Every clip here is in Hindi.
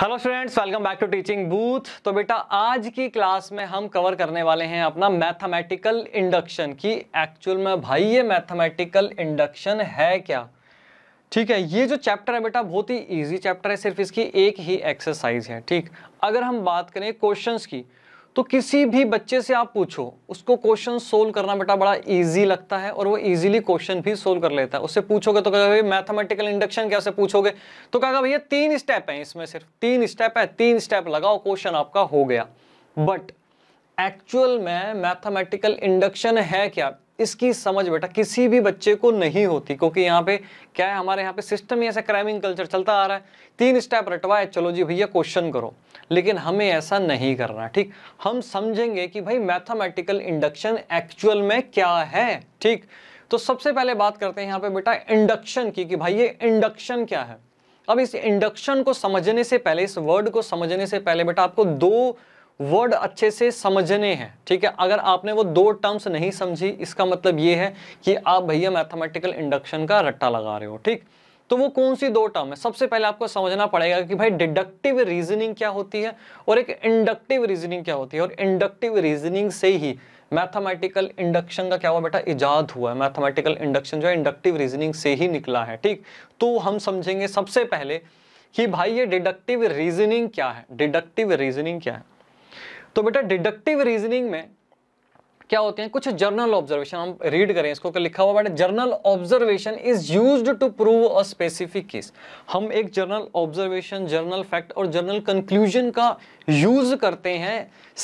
hello students welcome back to teaching booth तो बेटा आज की क्लास में हम कवर करने वाले हैं अपना मैथमेटिकल इंडक्शन की एक्चुअल में भाई ये मैथमेटिकल इंडक्शन है क्या ठीक है ये जो चैप्टर है बेटा बहुत ही इजी चैप्टर है सिर्फ इसकी एक ही एक्सरसाइज है ठीक अगर हम बात करें क्वेश्चंस की तो किसी भी बच्चे से आप पूछो उसको क्वेश्चन सोल्व करना बेटा बड़ा इजी लगता है और वो इजीली क्वेश्चन भी सोल्व कर लेता है उससे पूछोगे तो कहेगा भाई मैथमेटिकल इंडक्शन कैसे पूछोगे तो कहेगा भैया तीन स्टेप है इसमें सिर्फ तीन स्टेप है तीन स्टेप लगाओ क्वेश्चन आपका हो गया बट एक्चुअल में मैथमेटिकल इंडक्शन है क्या इसकी समझ बेटा किसी भी बच्चे को नहीं होती क्योंकि यहाँ पे क्या है हमारे यहाँ पे सिस्टम ही ऐसा क्राइमिंग कल्चर चलता आ रहा है तीन स्टेप रटवाए चलो जी भैया क्वेश्चन करो लेकिन हमें ऐसा नहीं करना ठीक हम समझेंगे कि भाई मैथमेटिकल इंडक्शन एक्चुअल में क्या है ठीक तो सबसे पहले बात करते हैं यहाँ पे बेटा इंडक्शन की कि भाई ये इंडक्शन क्या है अब इस इंडक्शन को समझने से पहले इस वर्ड को समझने से पहले बेटा आपको दो वर्ड अच्छे से समझने हैं ठीक है अगर आपने वो दो टर्म्स नहीं समझी इसका मतलब ये है कि आप भैया मैथमेटिकल इंडक्शन का रट्टा लगा रहे हो ठीक तो वो कौन सी दो टर्म है सबसे पहले आपको समझना पड़ेगा कि भाई डिडक्टिव रीजनिंग क्या होती है और एक इंडक्टिव रीजनिंग क्या होती है और इंडक्टिव रीजनिंग से ही मैथमेटिकल इंडक्शन का क्या हुआ बेटा इजाद हुआ है मैथमेटिकल इंडक्शन जो है इंडक्टिव रीजनिंग से ही निकला है ठीक तो हम समझेंगे सबसे पहले कि भाई ये डिडक्टिव रीजनिंग क्या है डिडक्टिव रीजनिंग क्या है तो बेटा डिडक्टिव रीजनिंग में क्या होते हैं कुछ जर्नल ऑब्जर्वेशन हम रीड करें इसको कर लिखा हुआ general observation is use to prove a specific case हम एक जर्नल ऑब्जर्वेशन जर्नल फैक्ट और जर्नल कंक्लूजन का यूज करते हैं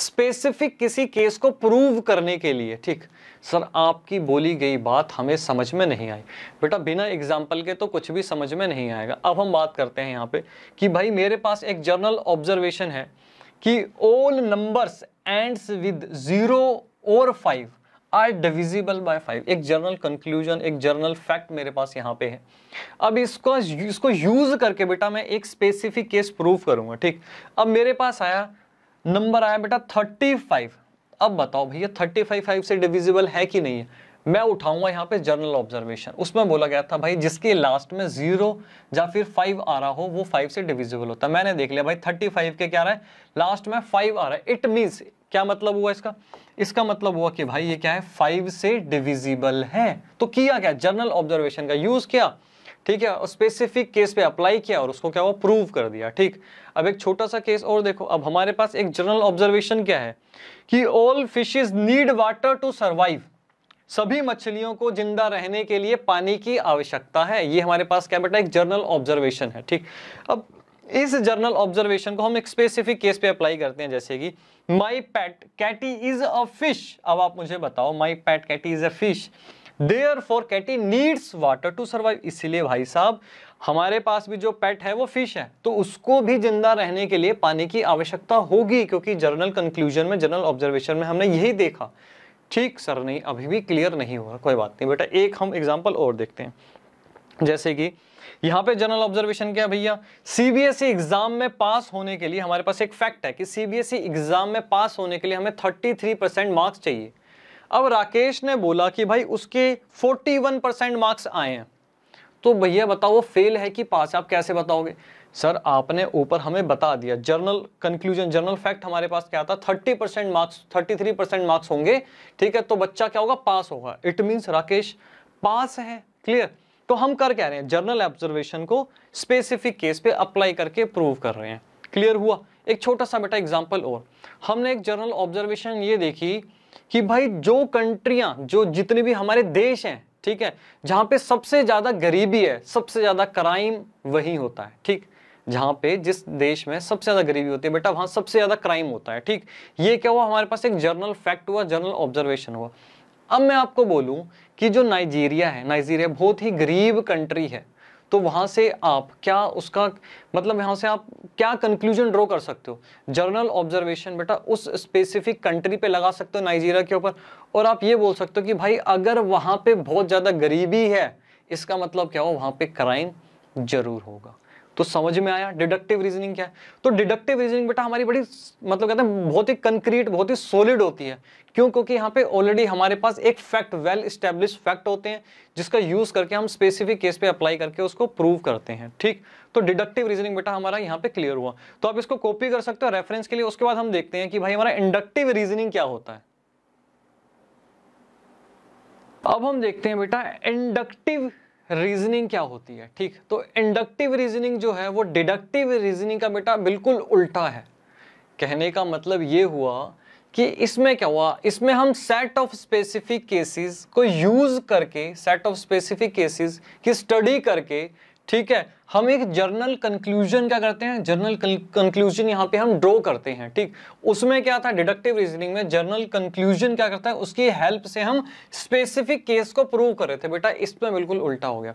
स्पेसिफिक किसी केस को प्रूव करने के लिए ठीक सर आपकी बोली गई बात हमें समझ में नहीं आई बेटा बिना एग्जाम्पल के तो कुछ भी समझ में नहीं आएगा अब हम बात करते हैं यहाँ पे कि भाई मेरे पास एक जर्नल ऑब्जर्वेशन है कि all numbers ends with zero और five are divisible by five एक जर्नल कंक्लूजन एक जर्नल फैक्ट मेरे पास यहाँ पे है अब इसको इसको यूज करके बेटा मैं एक स्पेसिफिक केस प्रूव करूंगा ठीक अब मेरे पास आया नंबर आया बेटा थर्टी फाइव अब बताओ भैया थर्टी फाइव फाइव से डिविजिबल है कि नहीं है मैं उठाऊंगा यहाँ पे जर्नल ऑब्जर्वेशन उसमें बोला गया था भाई जिसके लास्ट में जीरो या फिर फाइव आ रहा हो वो फाइव से डिविजिबल होता है मैंने देख लिया भाई थर्टी फाइव के क्या रहा है लास्ट में फाइव आ रहा है इट मीन्स क्या मतलब हुआ इसका इसका मतलब हुआ कि भाई ये क्या है फाइव से डिविजिबल है तो किया क्या जर्नल ऑब्जर्वेशन का यूज किया ठीक है और स्पेसिफिक केस पे अप्लाई किया और उसको क्या हुआ प्रूव कर दिया ठीक अब एक छोटा सा केस और देखो अब हमारे पास एक जनरल ऑब्जर्वेशन क्या है कि all fishes need water to survive सभी मछलियों को जिंदा रहने के लिए पानी की आवश्यकता है ये हमारे पास क्या बेटा एक जर्नल ऑब्जर्वेशन है ठीक अब इस जर्नल ऑब्जर्वेशन को हम एक स्पेसिफिक केस पे अप्लाई करते हैं जैसे कि my pet Katie is a fish अब आप मुझे बताओ my pet Katie is a fish therefore Katie needs water to survive इसीलिए भाई साहब हमारे पास भी जो पेट है वो फिश है तो उसको भी जिंदा रहने के लिए पानी की आवश्यकता होगी क्योंकि जर्नल कंक्लूजन में जर्नल ऑब्जर्वेशन में हमने यही देखा ठीक सर नहीं अभी भी क्लियर नहीं हुआ कोई बात नहीं बेटा एक हम एग्जाम्पल और देखते हैं जैसे कि यहाँ पे जनरल ऑब्जर्वेशन क्या भैया सीबीएसई एग्जाम e में पास होने के लिए हमारे पास एक फैक्ट है कि सीबीएसई एग्जाम e में पास होने के लिए हमें 33 परसेंट मार्क्स चाहिए अब राकेश ने बोला कि भाई उसके 41 परसेंट मार्क्स आए हैं तो भैया बताओ वो फेल है कि पास आप कैसे बताओगे सर आपने ऊपर हमें बता दिया जर्नल कंक्लूजन जर्नल फैक्ट हमारे पास क्या था 30 परसेंट मार्क्स 33 परसेंट मार्क्स होंगे ठीक है तो बच्चा क्या होगा पास होगा इट मीन्स राकेश पास है क्लियर तो हम कर क्या रहे हैं जर्नल ऑब्जर्वेशन को स्पेसिफिक केस पे अप्लाई करके प्रूव कर रहे हैं क्लियर हुआ एक छोटा सा बेटा एग्जाम्पल और हमने एक जर्नल ऑब्जर्वेशन ये देखी कि भाई जो कंट्रियाँ जो जितने भी हमारे देश हैं ठीक है जहाँ पे सबसे ज़्यादा गरीबी है सबसे ज़्यादा क्राइम वही होता है ठीक जहाँ पे जिस देश में सबसे ज़्यादा गरीबी होती है बेटा वहाँ सबसे ज़्यादा क्राइम होता है ठीक ये क्या हुआ हमारे पास एक जर्नल फैक्ट हुआ जर्नल ऑब्जर्वेशन हुआ अब मैं आपको बोलूँ कि जो नाइजीरिया है नाइजीरिया बहुत ही गरीब कंट्री है तो वहाँ से आप क्या उसका मतलब यहाँ से आप क्या कंक्लूजन ड्रॉ कर सकते हो जर्नल ऑब्जर्वेशन बेटा उस स्पेसिफिक कंट्री पे लगा सकते हो नाइजीरिया के ऊपर और आप ये बोल सकते हो कि भाई अगर वहाँ पे बहुत ज़्यादा गरीबी है इसका मतलब क्या हो वहाँ पे क्राइम जरूर होगा तो समझ में आया डिडक्टिव रीजनिंग क्या है तो डिडक्टिव रीजनिंग बेटा हमारी बड़ी मतलब कहते हैं बहुत ही कंक्रीट बहुत ही सॉलिड होती है क्यों क्योंकि यहाँ पे ऑलरेडी हमारे पास एक फैक्ट वेल स्टेब्लिश फैक्ट होते हैं जिसका यूज करके हम स्पेसिफिक केस पे अप्लाई करके उसको प्रूव करते हैं ठीक तो डिडक्टिव रीजनिंग बेटा हमारा यहाँ पे क्लियर हुआ तो आप इसको कॉपी कर सकते हो रेफरेंस के लिए उसके बाद हम देखते हैं कि भाई हमारा इंडक्टिव रीजनिंग क्या होता है अब हम देखते हैं बेटा इंडक्टिव रीजनिंग क्या होती है ठीक तो इंडक्टिव रीजनिंग जो है वो डिडक्टिव रीजनिंग का बेटा बिल्कुल उल्टा है कहने का मतलब ये हुआ कि इसमें क्या हुआ इसमें हम सेट ऑफ स्पेसिफिक केसेस को यूज़ करके सेट ऑफ स्पेसिफिक केसेस की स्टडी करके ठीक है हम एक जर्नल कंक्लूजन क्या करते हैं जर्नल कंक्लूजन यहाँ पे हम ड्रॉ करते हैं ठीक उसमें क्या था डिडक्टिव रीजनिंग में जर्नल कंक्लूजन क्या करता है उसकी हेल्प से हम स्पेसिफिक केस को प्रूव कर रहे थे बेटा इसमें बिल्कुल उल्टा हो गया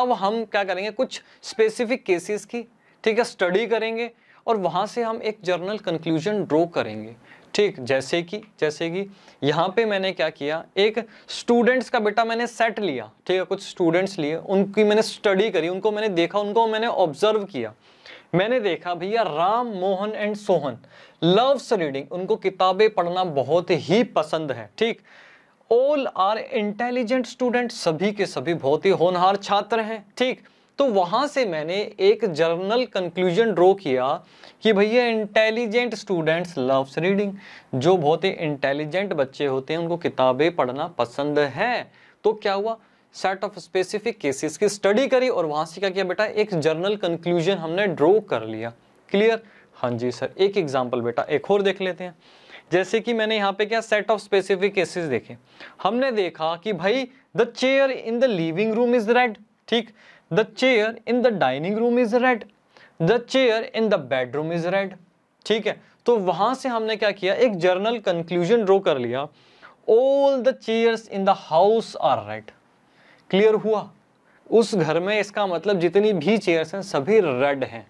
अब हम क्या करेंगे कुछ स्पेसिफिक केसेस की ठीक है स्टडी करेंगे और वहाँ से हम एक जर्नल कंक्लूजन ड्रॉ करेंगे ठीक जैसे कि जैसे कि यहाँ पे मैंने क्या किया एक स्टूडेंट्स का बेटा मैंने सेट लिया ठीक है कुछ स्टूडेंट्स लिए उनकी मैंने स्टडी करी उनको मैंने देखा उनको मैंने ऑब्जर्व किया मैंने देखा भैया Ram Mohan and Sohan loves reading उनको किताबें पढ़ना बहुत ही पसंद है ठीक ऑल आर इंटेलिजेंट स्टूडेंट सभी के सभी बहुत ही होनहार छात्र हैं ठीक तो वहाँ से मैंने एक जर्नल कंक्लूजन ड्रॉ किया कि भैया इंटेलिजेंट स्टूडेंट्स लव्स रीडिंग जो बहुत ही इंटेलिजेंट बच्चे होते हैं उनको किताबें पढ़ना पसंद है तो क्या हुआ सेट ऑफ स्पेसिफिक केसेस की स्टडी करी और वहाँ से क्या किया बेटा एक जर्नल कंक्लूजन हमने ड्रॉ कर लिया क्लियर हाँ जी सर एक एग्जाम्पल बेटा एक और देख लेते हैं जैसे कि मैंने यहाँ पे क्या सेट ऑफ स्पेसिफिक केसेस देखे हमने देखा कि भाई the chair in the living room is red ठीक the chair in the dining room is red the chair in the bedroom is red ठीक है तो वहां से हमने क्या किया एक जर्नल कंक्लूजन ड्रॉ कर लिया all the chairs in the house are red clear हुआ उस घर में इसका मतलब जितनी भी चेयर्स हैं सभी रेड हैं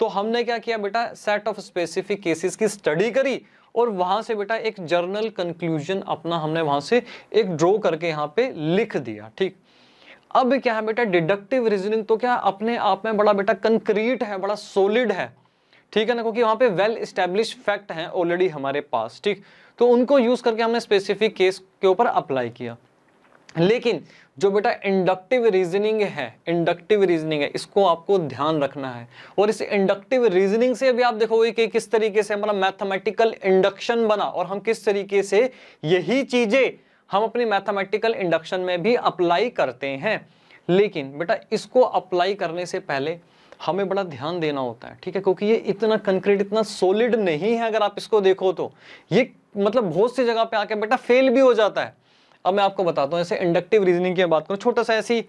तो हमने क्या किया बेटा सेट ऑफ स्पेसिफिक केसेस की स्टडी करी और वहां से बेटा एक जर्नल कंक्लूजन अपना हमने वहां से एक ड्रॉ करके यहाँ पे लिख दिया ठीक अब क्या है बेटा डिडक्टिव रीजनिंग तो क्या अपने आप में बड़ा बेटा कंक्रीट है बड़ा सोलिड है ठीक है ना क्योंकि वहां पे वेल स्टेब्लिश फैक्ट हैं ऑलरेडी हमारे पास ठीक तो उनको यूज़ करके हमने स्पेसिफिक केस के ऊपर अप्लाई किया लेकिन जो बेटा इंडक्टिव रीजनिंग है इंडक्टिव रीजनिंग है इसको आपको ध्यान रखना है और इस इंडक्टिव रीजनिंग से भी आप देखोगे कि किस तरीके से हमारा मैथमेटिकल इंडक्शन बना और हम किस तरीके से यही चीज़ें हम अपनी मैथमेटिकल इंडक्शन में भी अप्लाई करते हैं लेकिन बेटा इसको अप्लाई करने से पहले हमें बड़ा ध्यान देना होता है ठीक है क्योंकि ये इतना कंक्रीट इतना सॉलिड नहीं है अगर आप इसको देखो तो ये मतलब बहुत सी जगह पे आके बेटा फेल भी हो जाता है अब मैं आपको बताता हूँ ऐसे इंडक्टिव रीजनिंग की बात करूँ छोटा सा ऐसी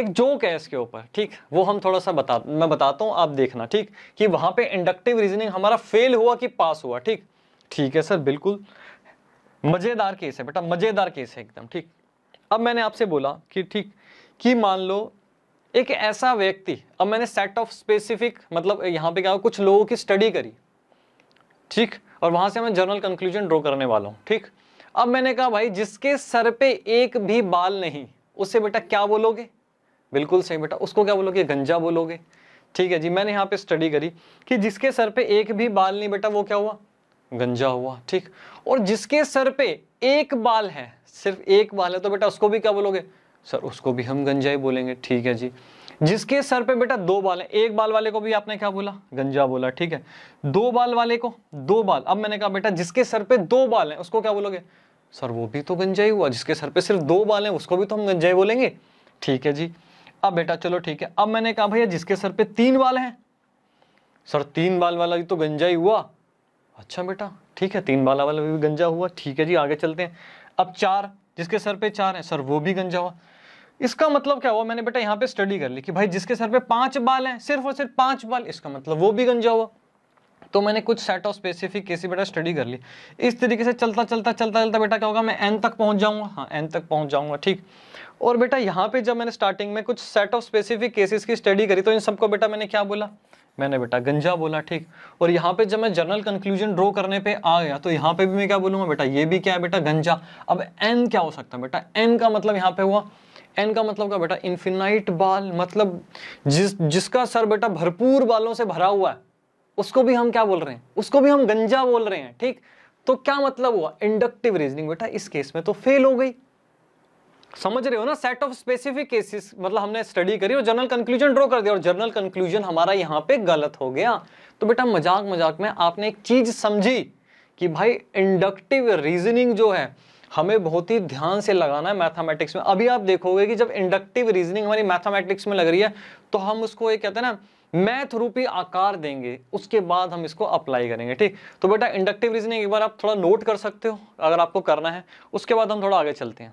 एक जोक है इसके ऊपर ठीक वो हम थोड़ा सा बता मैं बताता हूँ आप देखना ठीक कि वहाँ पे इंडक्टिव रीजनिंग हमारा फेल हुआ कि पास हुआ ठीक ठीक है सर बिल्कुल मज़ेदार केस है बेटा मज़ेदार केस है एकदम ठीक अब मैंने आपसे बोला कि ठीक कि मान लो एक ऐसा व्यक्ति अब मैंने सेट ऑफ स्पेसिफिक मतलब यहाँ पे क्या कुछ लोगों की स्टडी करी ठीक और वहाँ से मैं जनरल कंक्लूजन ड्रॉ करने वाला हूँ ठीक अब मैंने कहा भाई जिसके सर पे एक भी बाल नहीं उससे बेटा क्या बोलोगे बिल्कुल सही बेटा उसको क्या बोलोगे गंजा बोलोगे ठीक है जी मैंने यहाँ पे स्टडी करी कि जिसके सर पे एक भी बाल नहीं बेटा वो क्या हुआ गंजा हुआ ठीक और जिसके सर पे एक बाल है सिर्फ एक बाल है तो बेटा उसको भी क्या बोलोगे सर उसको भी हम गंजा ही बोलेंगे ठीक है जी जिसके सर पे बेटा दो बाल है एक बाल वाले को भी आपने क्या बोला गंजा बोला ठीक है दो बाल वाले को दो बाल अब मैंने कहा बेटा जिसके सर पे दो बाल है उसको क्या बोलोगे सर वो भी तो गंजा ही हुआ जिसके सर पे सिर्फ दो बाल है उसको भी तो हम गंजाई बोलेंगे ठीक है जी अब बेटा चलो ठीक है अब मैंने कहा भैया जिसके सर पे तीन बाल हैं सर तीन बाल वाला भी तो गंजा ही हुआ अच्छा बेटा ठीक है तीन बाला वाला भी गंजा हुआ ठीक है जी आगे चलते हैं अब चार जिसके सर पे चार है सर वो भी गंजा हुआ इसका मतलब क्या हुआ मैंने बेटा यहाँ पे स्टडी कर ली कि भाई जिसके सर पे पांच बाल हैं सिर्फ और सिर्फ पांच बाल इसका मतलब वो भी गंजा हुआ तो मैंने कुछ सेट ऑफ स्पेसिफिक केसी बेटा स्टडी कर ली इस तरीके से चलता चलता चलता चलता बेटा क्या होगा मैं एन तक पहुंच जाऊंगा हाँ एन तक पहुंच जाऊंगा ठीक और बेटा यहाँ पे जब मैंने स्टार्टिंग में कुछ सेट ऑफ स्पेसिफिक केसेस की स्टडी करी तो इन सबको बेटा मैंने क्या बोला मैंने बेटा गंजा बोला ठीक और यहाँ पे जब मैं जनरल कंक्लूजन ड्रॉ करने पे आ गया तो यहाँ पे भी मैं क्या बोलूंगा बेटा ये भी क्या है बेटा गंजा अब एन क्या हो सकता है बेटा एन का मतलब यहाँ पे हुआ एन का मतलब क्या बेटा इन्फिनाइट बाल मतलब जिस जिसका सर बेटा भरपूर बालों से भरा हुआ है उसको भी हम क्या बोल रहे हैं उसको भी हम गंजा बोल रहे हैं ठीक तो क्या मतलब हुआ इंडक्टिव रीजनिंग बेटा इस केस में तो फेल हो गई समझ रहे हो ना सेट ऑफ स्पेसिफिक केसेस मतलब हमने स्टडी करी और जर्नल कंक्लूजन ड्रॉ कर दिया और जर्नल कंक्लूजन हमारा यहाँ पे गलत हो गया तो बेटा मजाक मजाक में आपने एक चीज समझी कि भाई इंडक्टिव रीजनिंग जो है हमें बहुत ही ध्यान से लगाना है मैथमेटिक्स में अभी आप देखोगे कि जब इंडक्टिव रीजनिंग हमारी मैथमेटिक्स में लग रही है तो हम उसको ये कहते हैं ना मैथ रूपी आकार देंगे उसके बाद हम इसको अप्लाई करेंगे ठीक तो बेटा इंडक्टिव रीजनिंग एक बार आप थोड़ा नोट कर सकते हो अगर आपको करना है उसके बाद हम थोड़ा आगे चलते हैं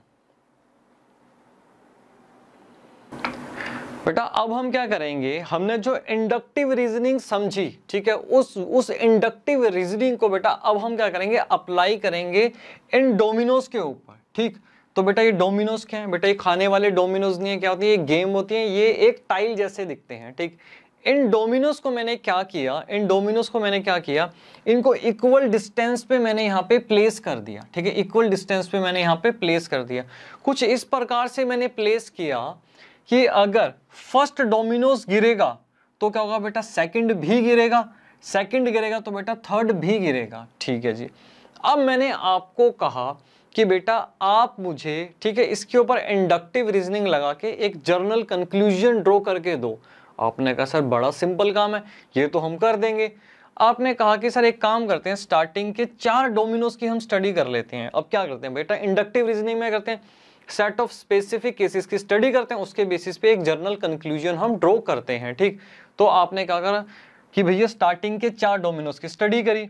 बेटा अब हम क्या करेंगे हमने जो इंडक्टिव रीजनिंग समझी ठीक है उस उस इंडक्टिव रीजनिंग को बेटा अब हम क्या करेंगे अप्लाई करेंगे इन डोमिनोज के ऊपर ठीक तो बेटा ये डोमिनोज क्या है बेटा ये खाने वाले डोमिनोज नहीं है क्या होती है ये गेम होती है ये एक टाइल जैसे दिखते हैं ठीक इन डोमिनोज को मैंने क्या किया इन डोमिनोज को मैंने क्या किया इनको इक्वल डिस्टेंस पे मैंने यहाँ पे प्लेस कर दिया ठीक है इक्वल डिस्टेंस पे मैंने यहाँ पे प्लेस कर दिया कुछ इस प्रकार से मैंने प्लेस किया कि अगर फर्स्ट डोमिनोज गिरेगा तो क्या होगा बेटा सेकंड भी गिरेगा सेकंड गिरेगा तो बेटा थर्ड भी गिरेगा ठीक है जी अब मैंने आपको कहा कि बेटा आप मुझे ठीक है इसके ऊपर इंडक्टिव रीजनिंग लगा के एक जर्नल कंक्लूजन ड्रॉ करके दो आपने कहा सर बड़ा सिंपल काम है ये तो हम कर देंगे आपने कहा कि सर एक काम करते हैं स्टार्टिंग के चार डोमिनोज की हम स्टडी कर लेते हैं अब क्या करते हैं बेटा इंडक्टिव रीजनिंग में करते हैं सेट ऑफ स्पेसिफिक केसेस की स्टडी करते हैं उसके बेसिस पे एक जर्नल कंक्लूजन हम ड्रॉ करते हैं ठीक तो आपने क्या करा कि भैया स्टार्टिंग के चार डोमिनोज की स्टडी करी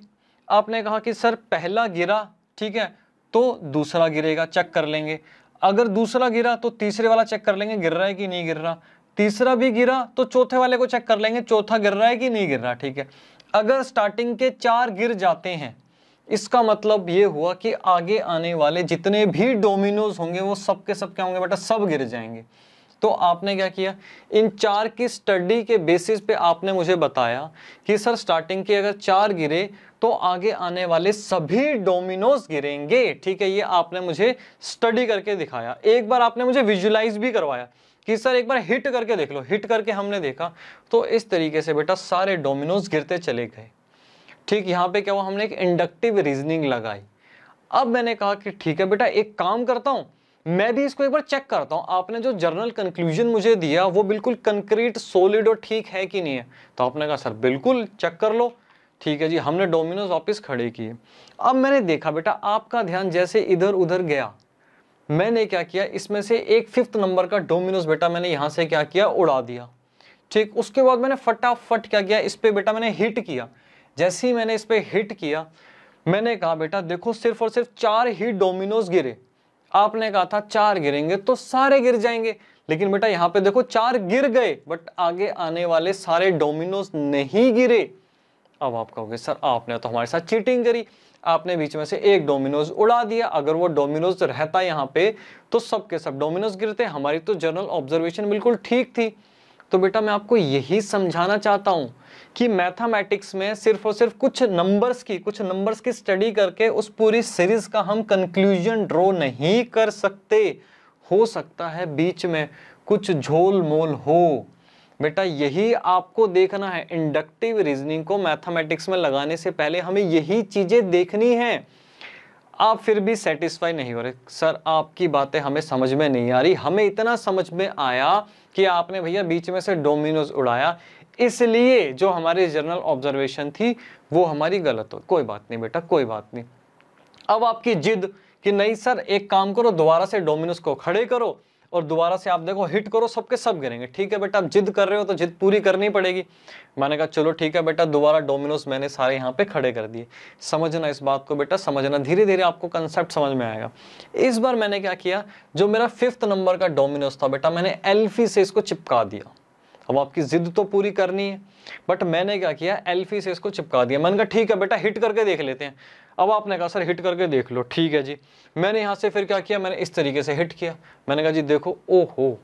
आपने कहा कि सर पहला गिरा ठीक है तो दूसरा गिरेगा चेक कर लेंगे अगर दूसरा गिरा तो तीसरे वाला चेक कर लेंगे गिर रहा है कि नहीं गिर रहा तीसरा भी गिरा तो चौथे वाले को चेक कर लेंगे चौथा गिर रहा है कि नहीं गिर रहा ठीक है अगर स्टार्टिंग के चार गिर जाते हैं इसका मतलब ये हुआ कि आगे आने वाले जितने भी डोमिनोज होंगे वो सब के सब क्या होंगे बेटा सब गिर जाएंगे तो आपने क्या किया इन चार की स्टडी के बेसिस पे आपने मुझे बताया कि सर स्टार्टिंग के अगर चार गिरे तो आगे आने वाले सभी डोमिनोज गिरेंगे ठीक है ये आपने मुझे स्टडी करके दिखाया एक बार आपने मुझे विजुलाइज भी करवाया कि सर एक बार हिट करके देख लो हिट करके हमने देखा तो इस तरीके से बेटा सारे डोमिनोज गिरते चले गए ठीक यहाँ पे क्या हुआ हमने एक इंडक्टिव रीजनिंग लगाई अब मैंने कहा कि ठीक है बेटा एक काम करता हूँ मैं भी इसको एक बार चेक करता हूँ आपने जो जर्नल कंक्लूजन मुझे दिया वो बिल्कुल कंक्रीट सोलिड और ठीक है कि नहीं है तो आपने कहा सर बिल्कुल चेक कर लो ठीक है जी हमने डोमिनोज ऑफिस खड़े किए अब मैंने देखा बेटा आपका ध्यान जैसे इधर उधर गया मैंने क्या किया इसमें से एक फिफ्थ नंबर का डोमिनोज बेटा मैंने यहाँ से क्या किया उड़ा दिया ठीक उसके बाद मैंने फटाफट क्या किया इस पर बेटा मैंने हिट किया जैसे ही मैंने इस पर हिट किया मैंने कहा बेटा देखो सिर्फ और सिर्फ चार ही डोमिनोज गिरे आपने कहा था चार गिरेंगे तो सारे गिर जाएंगे लेकिन बेटा यहां पे देखो चार गिर गए बट आगे आने वाले सारे डोमिनोज नहीं गिरे अब आप कहोगे सर आपने तो हमारे साथ चीटिंग करी आपने बीच में से एक डोमिनोज उड़ा दिया अगर वो डोमिनोज रहता यहाँ पे तो सबके सब, सब डोमिनोज गिरते हमारी तो जनरल ऑब्जर्वेशन बिल्कुल ठीक थी तो बेटा मैं आपको यही समझाना चाहता हूं कि मैथमेटिक्स में सिर्फ और सिर्फ कुछ नंबर्स की कुछ नंबर्स की स्टडी करके उस पूरी सीरीज का हम कंक्लूजन ड्रॉ नहीं कर सकते हो सकता है बीच में कुछ झोल मोल हो बेटा यही आपको देखना है इंडक्टिव रीजनिंग को मैथमेटिक्स में लगाने से पहले हमें यही चीज़ें देखनी है आप फिर भी सेटिस्फाई नहीं हो रहे सर आपकी बातें हमें समझ में नहीं आ रही हमें इतना समझ में आया कि आपने भैया बीच में से डोमिनोज उड़ाया इसलिए जो हमारे जर्नल ऑब्जर्वेशन थी वो हमारी गलत हो कोई बात नहीं बेटा कोई बात नहीं अब आपकी जिद कि नहीं सर एक काम करो दोबारा से डोमिनोस को खड़े करो और दोबारा से आप देखो हिट करो सबके सब गिरेंगे ठीक है बेटा आप जिद कर रहे हो तो जिद पूरी करनी पड़ेगी मैंने कहा चलो ठीक है बेटा दोबारा डोमिनोज मैंने सारे यहाँ पे खड़े कर दिए समझना इस बात को बेटा समझना धीरे धीरे आपको कंसेप्ट समझ में आएगा इस बार मैंने क्या किया जो मेरा फिफ्थ नंबर का डोमिनोज था बेटा मैंने एल्फी से इसको चिपका दिया अब आपकी जिद तो पूरी करनी है बट मैंने क्या किया एल्फी से इसको चिपका दिया मैंने कहा ठीक है बेटा हिट करके देख लेते हैं अब आपने कहा सर हिट करके देख लो ठीक है जी मैंने यहाँ से फिर क्या किया मैंने इस तरीके से हिट किया मैंने कहा जी देखो ओहो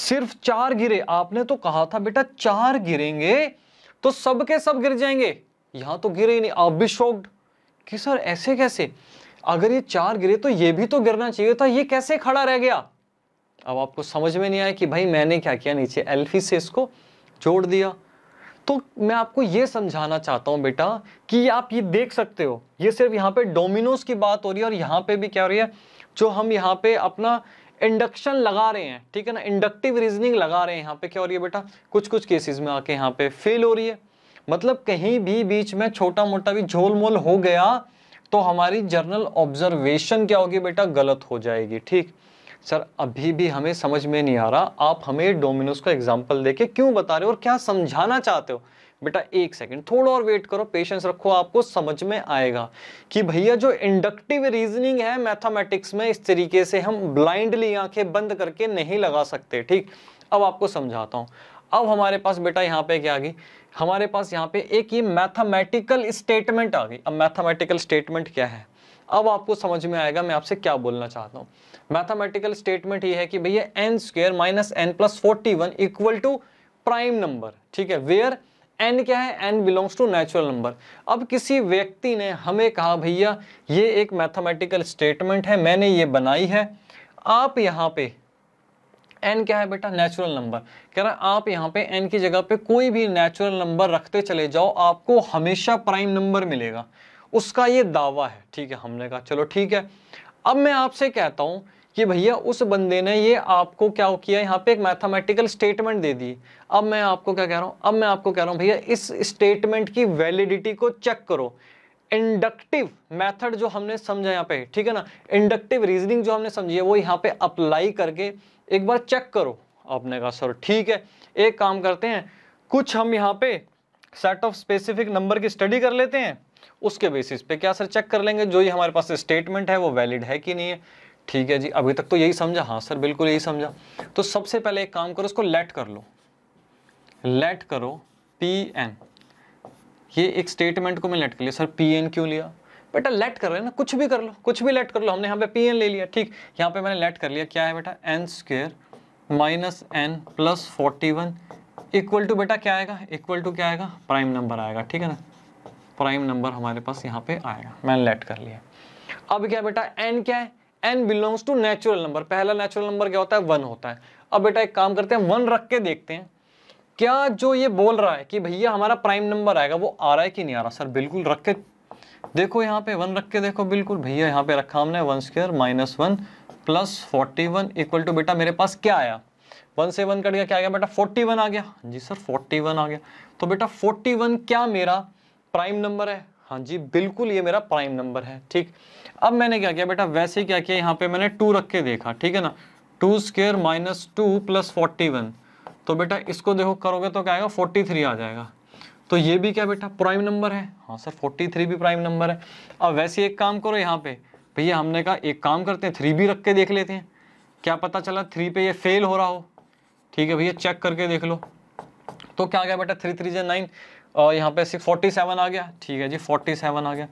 सिर्फ चार गिरे आपने तो कहा था बेटा चार गिरेंगे तो सब के सब गिर जाएंगे यहां तो गिरे ही नहीं आप भी शॉक्ड कि सर ऐसे कैसे अगर ये चार गिरे तो ये भी तो गिरना चाहिए था ये कैसे खड़ा रह गया अब आपको समझ में नहीं आया कि भाई मैंने क्या किया नीचे एल्फी से इसको जोड़ दिया तो मैं आपको ये समझाना चाहता हूँ बेटा कि आप ये देख सकते हो ये सिर्फ यहाँ पे डोमिनोज की बात हो रही है और यहाँ पे भी क्या हो रही है जो हम यहाँ पे अपना इंडक्शन लगा रहे हैं ठीक है ना इंडक्टिव रीजनिंग लगा रहे हैं यहाँ पे क्या हो रही है बेटा कुछ कुछ केसेस में आके यहाँ पे फेल हो रही है मतलब कहीं भी बीच में छोटा मोटा भी झोलमोल हो गया तो हमारी जर्नल ऑब्जर्वेशन क्या होगी बेटा गलत हो जाएगी ठीक सर अभी भी हमें समझ में नहीं आ रहा आप हमें डोमिनोज का एग्जाम्पल देके क्यों बता रहे हो और क्या समझाना चाहते हो बेटा एक सेकंड थोड़ा और वेट करो पेशेंस रखो आपको समझ में आएगा कि भैया जो इंडक्टिव रीजनिंग है मैथमेटिक्स में इस तरीके से हम ब्लाइंडली आंखें बंद करके नहीं लगा सकते ठीक अब आपको समझाता हूँ अब हमारे पास बेटा यहाँ पे क्या आ गई हमारे पास यहाँ पे एक ये मैथमेटिकल स्टेटमेंट आ गई अब मैथमेटिकल स्टेटमेंट क्या है अब आपको समझ में आएगा मैं आपसे क्या बोलना चाहता हूँ मैथमेटिकल स्टेटमेंट ये है कि भैया n square minus n plus forty one equal to prime number ठीक है वेयर एन क्या है n belongs to natural number अब किसी व्यक्ति ने हमें कहा भैया ये एक मैथमेटिकल स्टेटमेंट है मैंने ये बनाई है आप यहाँ पे एन क्या है बेटा नेचुरल नंबर कह रहा है आप यहाँ पे एन की जगह पे कोई भी नेचुरल नंबर रखते चले जाओ आपको हमेशा प्राइम नंबर मिलेगा उसका ये दावा है ठीक है हमने कहा चलो ठीक है अब मैं आपसे कहता हूँ कि भैया उस बंदे ने ये आपको क्या किया यहाँ पे एक मैथमेटिकल स्टेटमेंट दे दी अब मैं आपको क्या कह रहा हूँ अब मैं आपको कह रहा हूँ भैया इस स्टेटमेंट की वैलिडिटी को चेक करो इंडक्टिव मेथड जो हमने समझा यहाँ पे ठीक है ना इंडक्टिव रीजनिंग जो हमने समझी है वो यहाँ पे अप्लाई करके एक बार चेक करो आपने कहा सर ठीक है एक काम करते हैं कुछ हम यहाँ पे सेट ऑफ स्पेसिफिक नंबर की स्टडी कर लेते हैं उसके बेसिस पे क्या सर चेक कर लेंगे जो ये हमारे पास स्टेटमेंट है वो वैलिड है कि नहीं है ठीक है जी अभी तक तो यही समझा हाँ सर बिल्कुल यही समझा तो सबसे पहले एक काम करो उसको लेट कर लो लेट करो पी एन ये एक स्टेटमेंट को मैं लेट कर लिया सर पी एन क्यों लिया बेटा लेट कर रहे हैं ना कुछ भी कर लो कुछ भी लेट कर लो हमने यहाँ पे पी एन ले लिया ठीक यहाँ पे मैंने लेट कर लिया क्या है बेटा n square minus n plus forty one equal to बेटा क्या आएगा इक्वल टू क्या आएगा प्राइम नंबर आएगा ठीक है ना प्राइम नंबर हमारे पास यहाँ पे आएगा मैंने लेट कर लिया अब क्या बेटा एन क्या है n belongs to natural number पहला नेचुरल नंबर क्या होता है वन होता है अब बेटा एक काम करते हैं वन रख के देखते हैं क्या जो ये बोल रहा है कि भैया हमारा प्राइम नंबर आएगा वो आ रहा है कि नहीं आ रहा सर बिल्कुल रख के देखो यहाँ पे वन रख के देखो बिल्कुल भैया यहाँ पे रखा हमने one square minus one plus forty one equal to बेटा मेरे पास क्या आया वन से वन कट गया क्या आ गया बेटा फोर्टी वन आ गया जी सर फोर्टी वन आ गया तो बेटा फोर्टी वन क्या मेरा प्राइम नंबर है हाँ जी बिल्कुल ये मेरा प्राइम नंबर है ठीक अब मैंने क्या किया बेटा वैसे ही क्या किया यहाँ पे मैंने टू रख के देखा ठीक है ना two square minus two plus forty one तो बेटा इसको देखो करोगे तो क्या आएगा फोर्टी थ्री आ जाएगा तो ये भी क्या बेटा प्राइम नंबर है हाँ सर फोर्टी थ्री भी प्राइम नंबर है अब वैसे एक काम करो यहाँ पे भैया हमने कहा एक काम करते हैं थ्री भी रख के देख लेते हैं क्या पता चला थ्री पे ये फेल हो रहा हो ठीक है भैया चेक करके देख लो तो क्या आ गया बेटा थ्री थ्री जे नाइन और यहाँ पे फोर्टी सेवन आ गया ठीक है जी फोर्टी सेवन आ गया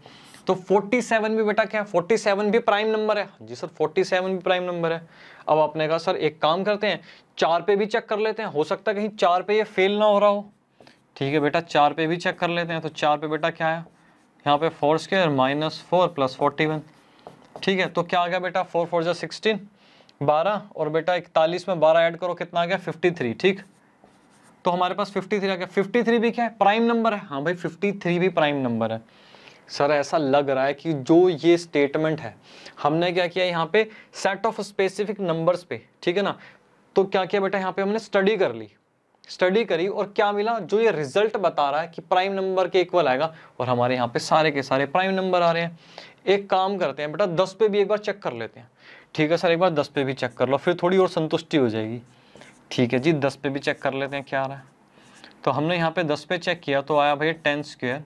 तो फोर्टी सेवन भी बेटा क्या है सेवन भी प्राइम नंबर है जी सर फोर्टी सेवन भी प्राइम नंबर है अब आपने कहा सर एक काम करते हैं चार पे भी चेक कर लेते हैं हो सकता है कहीं चार पे ये फेल ना हो रहा हो ठीक है बेटा चार पे भी चेक कर लेते हैं तो चार पे बेटा क्या है यहाँ पे four square minus four plus forty one ठीक है तो क्या आ गया बेटा फोर फोर जो सिक्सटीन बारह और बेटा इकतालीस में बारह ऐड करो कितना आ गया फिफ्टी थ्री ठीक तो हमारे पास 53 आ गया 53 भी क्या है प्राइम नंबर है हाँ भाई 53 भी प्राइम नंबर है सर ऐसा लग रहा है कि जो ये स्टेटमेंट है हमने क्या किया यहाँ पे सेट ऑफ स्पेसिफिक नंबर्स पे ठीक है ना तो क्या किया बेटा यहाँ पे हमने स्टडी कर ली स्टडी करी और क्या मिला जो ये रिजल्ट बता रहा है कि प्राइम नंबर के इक्वल आएगा और हमारे यहाँ पे सारे के सारे प्राइम नंबर आ रहे हैं एक काम करते हैं बेटा दस पे भी एक बार चेक कर लेते हैं ठीक है सर एक बार दस पे भी चेक कर लो फिर थोड़ी और संतुष्टि हो जाएगी ठीक है जी दस पे भी चेक कर लेते हैं क्या आ रहा है तो हमने यहाँ पे दस पे चेक किया तो आया भाई ten square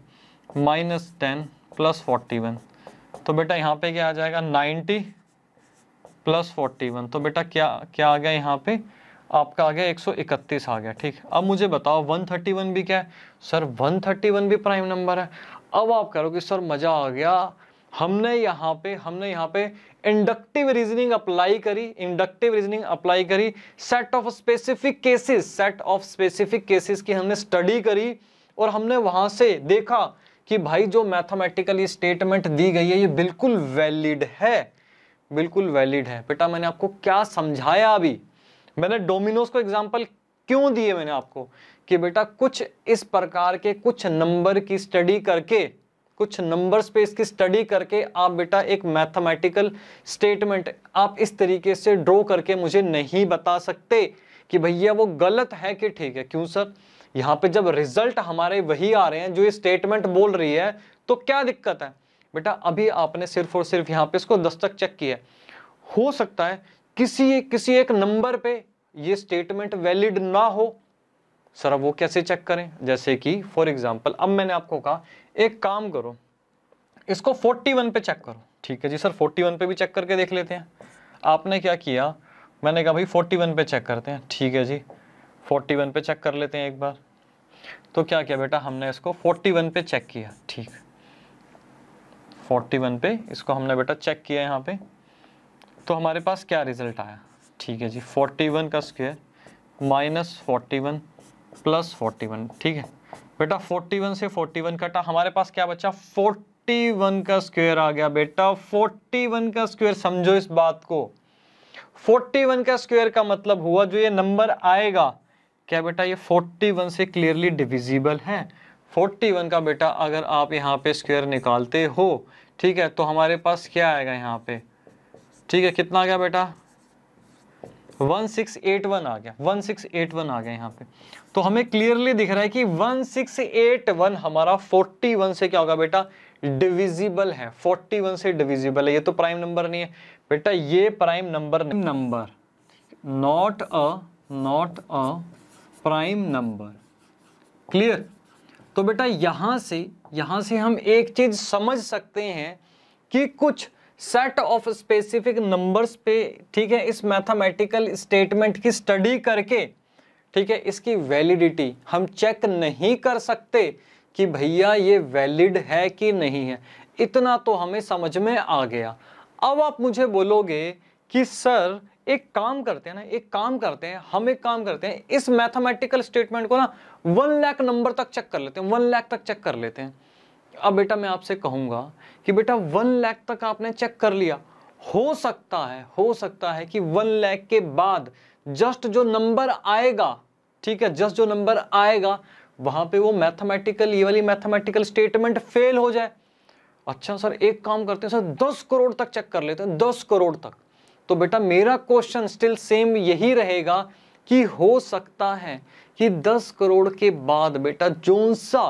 minus ten plus forty one तो बेटा यहाँ पे क्या आ जाएगा नाइन्टी प्लस फोर्टी वन तो बेटा क्या क्या आ गया यहाँ पे आपका आ गया एक सौ इकतीस आ गया ठीक अब मुझे बताओ वन थर्टी वन भी क्या है सर वन थर्टी वन भी प्राइम नंबर है अब आप करोगे सर मज़ा आ गया हमने यहाँ पे हमने यहाँ पे इंडक्टिव रीजनिंग अप्लाई करी इंडक्टिव रीजनिंग अप्लाई करी set of specific cases set of specific cases की हमने स्टडी करी और हमने वहां से देखा कि भाई जो मैथमेटिकली स्टेटमेंट दी गई है ये बिल्कुल वैलिड है बिल्कुल वैलिड है बेटा मैंने आपको क्या समझाया अभी मैंने डोमिनोज को एग्जाम्पल क्यों दिए मैंने आपको कि बेटा कुछ इस प्रकार के कुछ नंबर की स्टडी करके कुछ नंबर्स पे इसकी स्टडी करके आप बेटा एक मैथमेटिकल स्टेटमेंट आप इस तरीके से ड्रॉ करके मुझे नहीं बता सकते कि भैया वो गलत है कि ठीक है क्यों सर यहाँ पे जब रिजल्ट हमारे वही आ रहे हैं जो ये स्टेटमेंट बोल रही है तो क्या दिक्कत है बेटा अभी आपने सिर्फ और सिर्फ यहाँ पे इसको दस्तक चेक किया हो सकता है किसी किसी एक नंबर पे ये स्टेटमेंट वैलिड ना हो सर अब वो कैसे चेक करें जैसे कि फॉर एग्जाम्पल अब मैंने आपको कहा एक काम करो इसको 41 पे चेक करो ठीक है जी सर 41 पे भी चेक करके देख लेते हैं आपने क्या किया मैंने कहा भाई 41 पे चेक करते हैं ठीक है जी 41 पे चेक कर लेते हैं एक बार तो क्या किया बेटा हमने इसको 41 पे चेक किया ठीक 41 पे इसको हमने बेटा चेक किया यहाँ पे तो हमारे पास क्या रिजल्ट आया ठीक है जी 41 का square minus forty one plus forty one ठीक है बेटा 41 से 41 कटा हमारे पास क्या बचा 41 का स्क्वायर आ गया बेटा 41 का स्क्वायर समझो इस बात को 41 का स्क्वायर का मतलब हुआ जो ये नंबर आएगा क्या बेटा ये 41 से क्लियरली डिविजिबल है 41 का बेटा अगर आप यहाँ पे स्क्वायर निकालते हो ठीक है तो हमारे पास क्या आएगा यहाँ पे ठीक है कितना आ गया बेटा 1681 आ गया 1681 आ गया यहाँ पे तो हमें क्लियरली दिख रहा है कि 1681 हमारा 41 से क्या होगा बेटा डिविजिबल है 41 से डिविजिबल है ये तो प्राइम नंबर नहीं है बेटा ये prime number number not a not a prime number clear तो बेटा यहाँ से यहां से हम एक चीज समझ सकते हैं कि कुछ सेट ऑफ स्पेसिफिक नंबर्स पे ठीक है इस मैथमेटिकल स्टेटमेंट की स्टडी करके ठीक है इसकी वैलिडिटी हम चेक नहीं कर सकते कि भैया ये वैलिड है कि नहीं है इतना तो हमें समझ में आ गया अब आप मुझे बोलोगे कि सर एक काम करते हैं ना एक काम करते हैं हम एक काम करते हैं इस मैथमेटिकल स्टेटमेंट को ना वन लाख नंबर तक चेक कर लेते हैं वन लाख तक चेक कर लेते हैं अब बेटा मैं आपसे कहूंगा कि बेटा वन लैख तक आपने चेक कर लिया हो सकता है हो सकता है कि वन लैख के बाद जस्ट जो नंबर आएगा ठीक है जस्ट जो नंबर आएगा वहां पे वो मैथमेटिकल ये वाली मैथमेटिकल स्टेटमेंट फेल हो जाए अच्छा सर एक काम करते हैं सर दस करोड़ तक चेक कर लेते हैं दस करोड़ तक तो बेटा मेरा क्वेश्चन स्टिल सेम यही रहेगा कि हो सकता है कि दस करोड़ के बाद बेटा जोन सा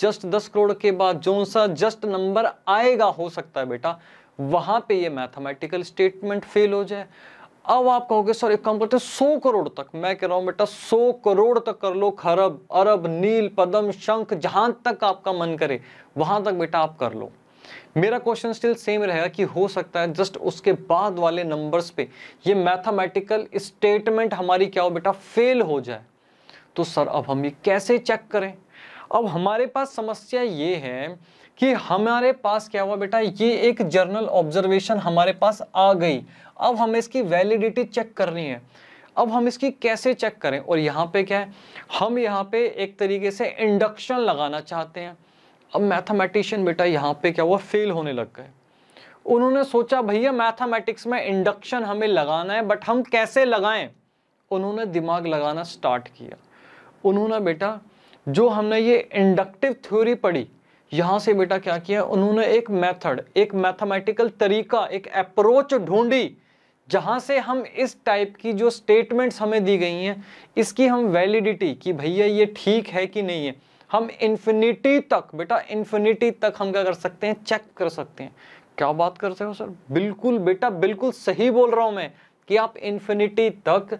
जस्ट दस करोड़ के बाद जो सा जस्ट नंबर आएगा हो सकता है बेटा वहां पे ये मैथमेटिकल स्टेटमेंट फेल हो जाए अब आप कहोगे सर एक काम करते सौ करोड़ तक मैं कह रहा हूं बेटा सौ करोड़ तक कर लो खरब अरब नील पदम शंख जहां तक आपका मन करे वहां तक बेटा आप कर लो मेरा क्वेश्चन स्टिल सेम रहेगा कि हो सकता है जस्ट उसके बाद वाले नंबर्स पे ये मैथमेटिकल स्टेटमेंट हमारी क्या हो बेटा फेल हो जाए तो सर अब हम ये कैसे चेक करें अब हमारे पास समस्या ये है कि हमारे पास क्या हुआ बेटा ये एक जर्नल ऑब्जर्वेशन हमारे पास आ गई अब हमें इसकी वैलिडिटी चेक करनी है अब हम इसकी कैसे चेक करें और यहाँ पे क्या है हम यहाँ पे एक तरीके से इंडक्शन लगाना चाहते हैं अब मैथमेटिशियन बेटा यहाँ पे क्या हुआ फेल होने लग गए उन्होंने सोचा भैया मैथमेटिक्स में इंडक्शन हमें लगाना है बट हम कैसे लगाएं उन्होंने दिमाग लगाना स्टार्ट किया उन्होंने बेटा जो हमने ये इंडक्टिव थ्योरी पढ़ी यहाँ से बेटा क्या किया उन्होंने एक मेथड एक मैथमेटिकल तरीका एक अप्रोच ढूंढी जहाँ से हम इस टाइप की जो स्टेटमेंट्स हमें दी गई हैं इसकी हम वैलिडिटी कि भैया ये ठीक है कि नहीं है हम इन्फिनिटी तक बेटा इन्फिनिटी तक हम क्या कर सकते हैं चेक कर सकते हैं क्या बात करते हो सर बिल्कुल बेटा बिल्कुल सही बोल रहा हूँ मैं कि आप इन्फिनिटी तक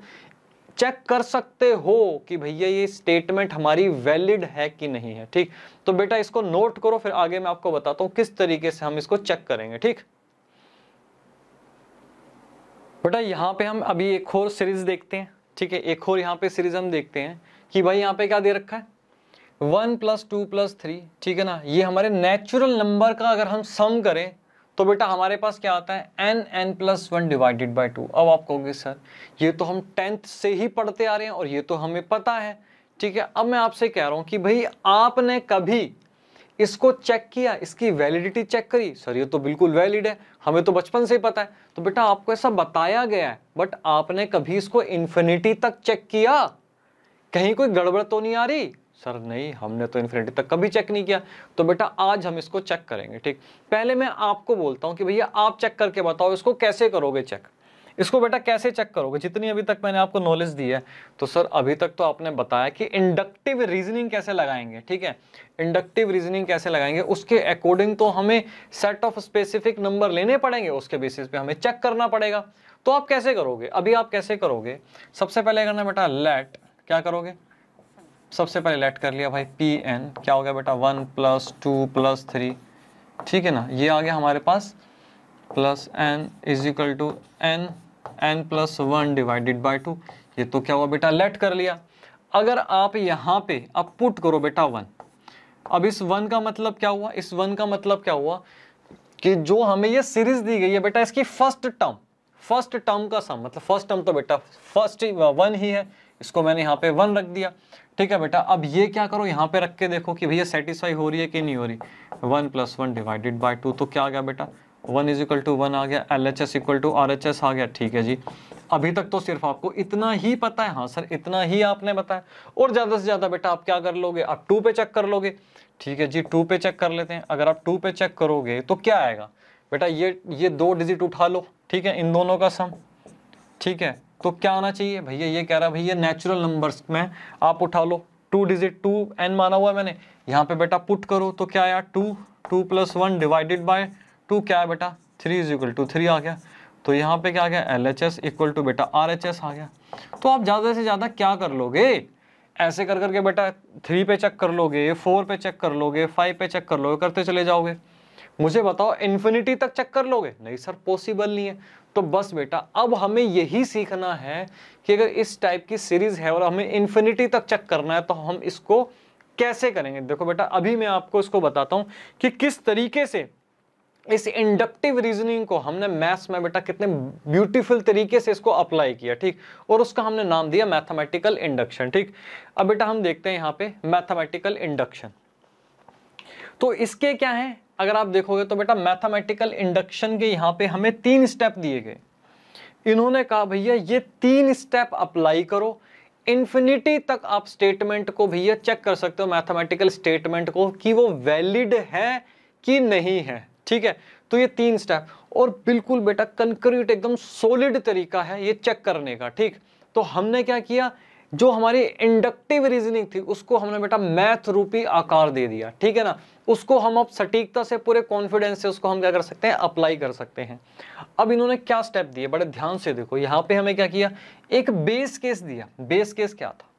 चेक कर सकते हो कि भैया ये स्टेटमेंट हमारी वैलिड है कि नहीं है ठीक तो बेटा इसको नोट करो फिर आगे मैं आपको बताता हूं किस तरीके से हम इसको चेक करेंगे ठीक बेटा यहां पे हम अभी एक और सीरीज देखते हैं ठीक है एक और यहां पे सीरीज हम देखते हैं कि भाई यहां पे क्या दे रखा है one plus two plus three ठीक है ना ये हमारे नेचुरल नंबर का अगर हम सम करें तो बेटा हमारे पास क्या आता है n n plus one divided by two अब आप कहोगे सर ये तो हम टेंथ से ही पढ़ते आ रहे हैं और ये तो हमें पता है ठीक है अब मैं आपसे कह रहा हूँ कि भाई आपने कभी इसको चेक किया इसकी वैलिडिटी चेक करी सर ये तो बिल्कुल वैलिड है हमें तो बचपन से ही पता है तो बेटा आपको ऐसा बताया गया है बट आपने कभी इसको इन्फिनिटी तक चेक किया कहीं कोई गड़बड़ तो नहीं आ रही सर नहीं हमने तो इन्फिनिटी तक कभी चेक नहीं किया तो बेटा आज हम इसको चेक करेंगे ठीक पहले मैं आपको बोलता हूँ कि भैया आप चेक करके बताओ इसको कैसे करोगे चेक इसको बेटा कैसे चेक करोगे जितनी अभी तक मैंने आपको नॉलेज दी है तो सर अभी तक तो आपने बताया कि इंडक्टिव रीजनिंग कैसे लगाएंगे ठीक है इंडक्टिव रीजनिंग कैसे लगाएंगे उसके अकॉर्डिंग तो हमें सेट ऑफ स्पेसिफिक नंबर लेने पड़ेंगे उसके बेसिस पे हमें चेक करना पड़ेगा तो आप कैसे करोगे अभी आप कैसे करोगे सबसे पहले करना बेटा लेट क्या करोगे सबसे पहले लेट कर लिया भाई पी एन क्या हो गया बेटा one plus two plus three ठीक है ना ये आ गया हमारे पास plus n is equal to n n plus one divided by two ये तो क्या हुआ बेटा लेट कर लिया अगर आप यहाँ पे अब पुट करो बेटा वन अब इस वन का मतलब क्या हुआ इस वन का मतलब क्या हुआ कि जो हमें ये सीरीज दी गई है बेटा इसकी फर्स्ट टर्म फर्स्ट टर्म का सम मतलब फर्स्ट टर्म तो बेटा फर्स्ट वन uh, ही है इसको मैंने यहाँ पे वन रख दिया ठीक है बेटा अब ये क्या करो यहाँ पे रख के देखो कि भैया सेटिस्फाई हो रही है कि नहीं हो रही one plus one divided by two तो क्या आ गया बेटा one is equal to one आ गया L H S equal to R H S आ गया ठीक है जी अभी तक तो सिर्फ आपको इतना ही पता है हाँ सर इतना ही आपने बताया और ज़्यादा से ज़्यादा बेटा आप क्या कर लोगे आप टू पे चेक कर लोगे ठीक है जी टू पे चेक कर लेते हैं अगर आप टू पे चेक करोगे तो क्या आएगा बेटा ये ये दो डिजिट उठा लो ठीक है इन दोनों का सम ठीक है तो क्या होना चाहिए भैया ये कह रहा है भैया नेचुरल नंबर्स में आप उठा लो टू डिजिट टू एन माना हुआ है मैंने यहाँ पे बेटा पुट करो तो क्या आया two two plus one divided by two क्या है बेटा three is equal to three आ गया तो यहाँ पे क्या आ गया L H S equal to बेटा आर एच एस आ गया तो आप ज़्यादा से ज़्यादा क्या कर लोगे ऐसे कर करके बेटा थ्री पे चेक कर लोगे फोर पे चेक कर लोगे फाइव पे चेक कर लोगे करते चले जाओगे मुझे बताओ इन्फिनिटी तक चेक कर लोगे नहीं सर पॉसिबल नहीं है तो बस बेटा अब हमें यही सीखना है कि अगर इस टाइप की सीरीज है और हमें इन्फिनिटी तक चेक करना है तो हम इसको कैसे करेंगे देखो बेटा अभी मैं आपको इसको बताता हूँ कि किस तरीके से इस इंडक्टिव रीजनिंग को हमने मैथ्स में बेटा कितने ब्यूटीफुल तरीके से इसको अप्लाई किया ठीक और उसका हमने नाम दिया मैथमेटिकल इंडक्शन ठीक अब बेटा हम देखते हैं यहाँ पे मैथमेटिकल इंडक्शन तो इसके क्या है अगर आप देखोगे तो बेटा मैथमेटिकल इंडक्शन के यहाँ पे हमें तीन स्टेप दिए गए इन्होंने कहा भैया ये तीन स्टेप अप्लाई करो इन्फिनिटी तक आप स्टेटमेंट को भैया चेक कर सकते हो मैथमेटिकल स्टेटमेंट को कि वो वैलिड है कि नहीं है ठीक है तो ये तीन स्टेप और बिल्कुल बेटा कंक्रीट एकदम सॉलिड तरीका है ये चेक करने का ठीक तो हमने क्या किया जो हमारी इंडक्टिव रीजनिंग थी उसको हमने बेटा मैथ रूपी आकार दे दिया ठीक है ना उसको हम अब सटीकता से पूरे कॉन्फिडेंस से उसको हम क्या कर सकते हैं अप्लाई कर सकते हैं अब इन्होंने क्या स्टेप दिए बड़े ध्यान से देखो यहाँ पे हमें क्या किया एक बेस केस दिया बेस केस क्या था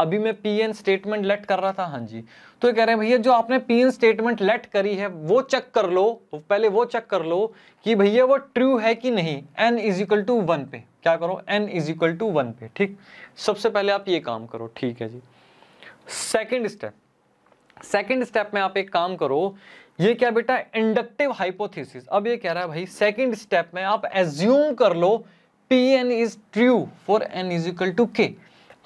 अभी मैं पी एन स्टेटमेंट लेट कर रहा था हाँ जी तो ये कह रहे हैं भैया जो आपने पी एन स्टेटमेंट लेट करी है वो चेक कर लो तो पहले वो चेक कर लो कि भैया वो ट्रू है कि नहीं n is equal to one पे क्या करो n is equal to one पे ठीक सबसे पहले आप ये काम करो ठीक है जी सेकेंड स्टेप सेकेंड स्टेप में आप एक काम करो ये क्या बेटा इंडक्टिव हाइपोथेसिस अब ये कह रहा है भाई सेकेंड स्टेप में आप एज्यूम कर लो P n is true for n is equal to k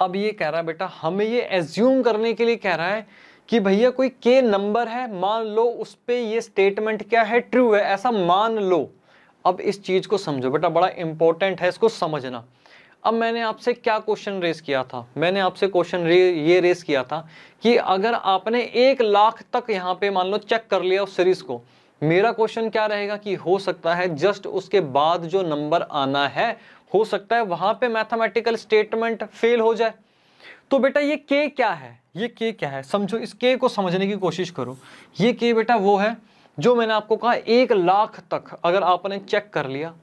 अब ये कह रहा है बेटा हमें ये एज्यूम करने के लिए कह रहा है कि भैया कोई के नंबर है मान लो उस पर यह स्टेटमेंट क्या है ट्रू है ऐसा मान लो अब इस चीज़ को समझो बेटा बड़ा इंपॉर्टेंट है इसको समझना अब मैंने आपसे क्या क्वेश्चन रेस किया था मैंने आपसे क्वेश्चन रे, ये रेस किया था कि अगर आपने एक लाख तक यहाँ पे मान लो चेक कर लिया उस सीरीज़ को मेरा क्वेश्चन क्या रहेगा कि हो सकता है जस्ट उसके बाद जो नंबर आना है हो सकता है वहाँ पे मैथमेटिकल स्टेटमेंट फेल हो जाए तो बेटा ये के क्या है ये के क्या है समझो इस के को समझने की कोशिश करो ये के बेटा वो है जो मैंने आपको कहा एक लाख तक अगर आपने चेक कर लिया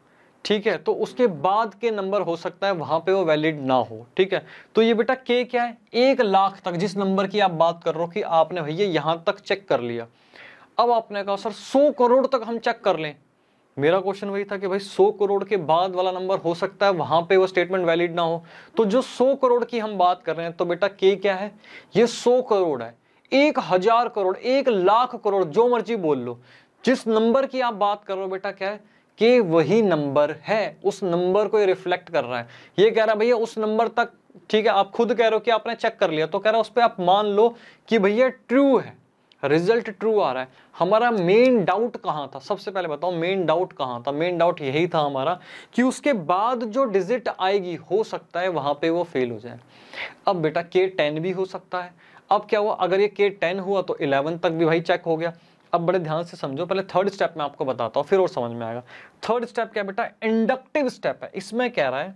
ठीक है तो उसके बाद के नंबर हो सकता है वहां पे वो वैलिड ना हो ठीक है तो ये बेटा के क्या है एक लाख तक जिस नंबर की आप बात कर रहे हो कि आपने भैया यहाँ तक चेक कर लिया अब आपने कहा सर सौ करोड़ तक हम चेक कर लें मेरा क्वेश्चन वही था कि भाई 100 करोड़ के बाद वाला नंबर हो सकता है वहां पे वो स्टेटमेंट वैलिड ना हो तो जो 100 करोड़ की हम बात कर रहे हैं तो बेटा के क्या है ये 100 करोड़ है एक हजार करोड़ एक लाख करोड़ जो मर्जी बोल लो जिस नंबर की आप बात करो बेटा क्या है कि वही नंबर है उस नंबर को ये रिफ्लेक्ट कर रहा है ये कह रहा है भैया उस नंबर तक ठीक है आप खुद कह रहे हो कि आपने चेक कर लिया तो कह रहा है उस पर आप मान लो कि भैया ट्रू है रिजल्ट ट्रू आ रहा है हमारा मेन डाउट कहाँ था सबसे पहले बताओ मेन डाउट कहाँ था मेन डाउट यही था हमारा कि उसके बाद जो डिजिट आएगी हो सकता है वहां पे वो फेल हो जाए अब बेटा के टेन भी हो सकता है अब क्या हुआ अगर ये के टेन हुआ तो इलेवन तक भी भाई चेक हो गया अब बड़े ध्यान से समझो पहले थर्ड स्टेप में आपको बताता हूँ फिर और समझ में आएगा थर्ड स्टेप क्या बेटा इंडक्टिव स्टेप है इसमें कह रहा है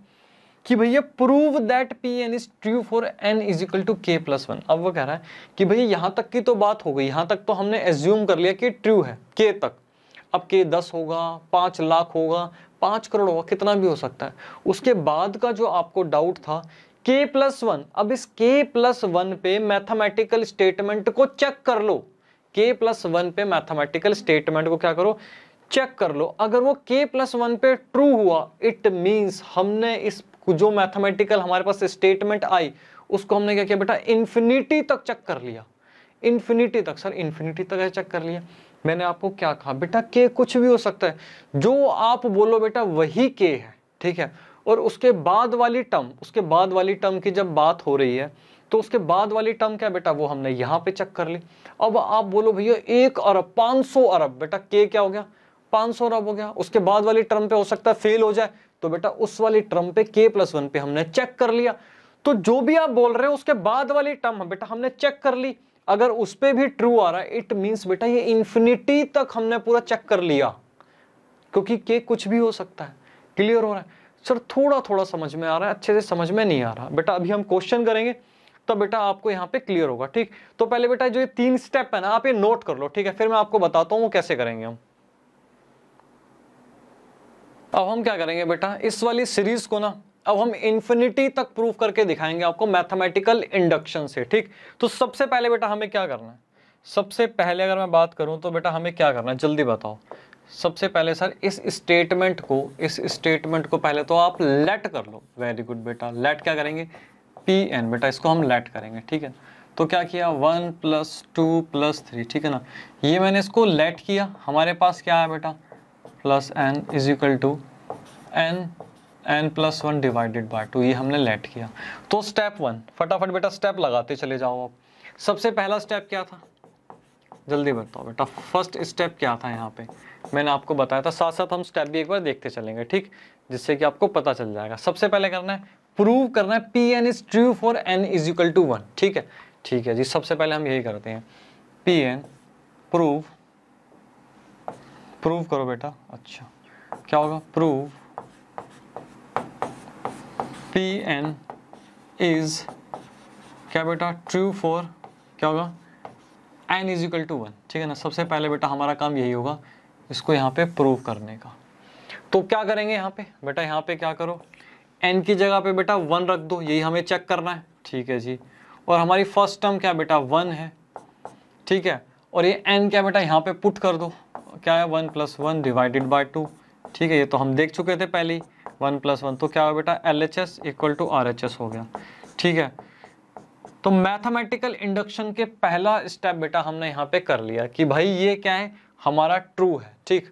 कि भैया prove that P n is true for n is equal to k plus one अब वो कह रहा है कि भैया यहाँ तक की तो बात हो गई यहाँ तक तो हमने एज्यूम कर लिया कि ट्रू है के तक अब के दस होगा पाँच लाख होगा पाँच करोड़ होगा कितना भी हो सकता है उसके बाद का जो आपको डाउट था के प्लस वन अब इस के प्लस वन पे मैथमेटिकल स्टेटमेंट को चेक कर लो के प्लस वन पे मैथमेटिकल स्टेटमेंट को क्या करो चेक कर लो अगर वो के प्लस वन पे ट्रू हुआ इट मींस हमने इस जो मैथमेटिकल हमारे पास स्टेटमेंट आई उसको हमने क्या किया बेटा इन्फिनिटी तक चेक कर लिया इन्फिनिटी तक सर इन्फिनिटी तक चेक कर लिया मैंने आपको क्या कहा बेटा के कुछ भी हो सकता है जो आप बोलो बेटा वही के है ठीक है और उसके बाद वाली टर्म उसके बाद वाली टर्म की जब बात हो रही है तो उसके बाद वाली टर्म क्या बेटा वो हमने यहाँ पे चेक कर ली अब आप बोलो भैया एक अरब 500 अरब बेटा के क्या हो गया 500 अरब हो गया उसके बाद वाली टर्म पे हो सकता है फेल हो जाए तो बेटा उस वाली टर्म पे के प्लस वन पे हमने चेक कर लिया तो जो भी आप बोल रहे हो उसके बाद वाली टर्म बेटा हमने चेक कर ली अगर उस पर भी ट्रू आ रहा है इट मीन बेटा ये इंफिनिटी तक हमने पूरा चेक कर लिया क्योंकि के कुछ भी हो सकता है क्लियर हो रहा है सर थोड़ा थोड़ा समझ में आ रहा है अच्छे से समझ में नहीं आ रहा बेटा अभी हम क्वेश्चन करेंगे तो बेटा आपको यहाँ पे क्लियर होगा ठीक तो पहले बेटा जो ये तीन स्टेप है ना आप ये नोट कर लो ठीक है फिर मैं आपको बताता हूँ वो कैसे करेंगे हम अब हम क्या करेंगे बेटा इस वाली सीरीज को ना अब हम इन्फिनिटी तक प्रूफ करके दिखाएंगे आपको मैथमेटिकल इंडक्शन से ठीक तो सबसे पहले बेटा हमें क्या करना है सबसे पहले अगर मैं बात करूं तो बेटा हमें क्या करना है जल्दी बताओ सबसे पहले सर इस स्टेटमेंट को इस स्टेटमेंट को पहले तो आप लेट कर लो वेरी गुड बेटा लेट क्या करेंगे पी एन बेटा इसको हम लेट करेंगे ठीक है तो क्या किया one plus two plus three ठीक है ना ये मैंने इसको लेट किया हमारे पास क्या है बेटा plus n is equal to n n plus one divided by two ये हमने लेट किया तो स्टेप वन फटाफट बेटा स्टेप लगाते चले जाओ आप सबसे पहला स्टेप क्या था जल्दी बताओ बेटा फर्स्ट स्टेप क्या था यहाँ पे मैंने आपको बताया था साथ साथ हम स्टेप भी एक बार देखते चलेंगे ठीक जिससे कि आपको पता चल जाएगा सबसे पहले करना है प्रूव करना है P n is true for n is equal to one ठीक है ठीक है जी सबसे पहले हम यही करते हैं पी एन प्रूव प्रूव करो बेटा अच्छा क्या होगा प्रूव पी एन इज क्या बेटा ट्रू फॉर क्या होगा n is equal to one ठीक है ना सबसे पहले बेटा हमारा काम यही होगा इसको यहाँ पे प्रूव करने का तो क्या करेंगे यहाँ पे बेटा यहाँ पे क्या करो एन की जगह पे बेटा वन रख दो यही हमें चेक करना है ठीक है जी और हमारी फर्स्ट टर्म क्या बेटा वन है ठीक है और ये एन क्या बेटा यहाँ पे पुट कर दो क्या है one plus one divided by two ठीक है ये तो हम देख चुके थे पहले वन प्लस वन तो क्या हो बेटा L H S equal to R H S हो गया ठीक है तो मैथमेटिकल इंडक्शन के पहला स्टेप बेटा हमने यहाँ पे कर लिया कि भाई ये क्या है हमारा ट्रू है ठीक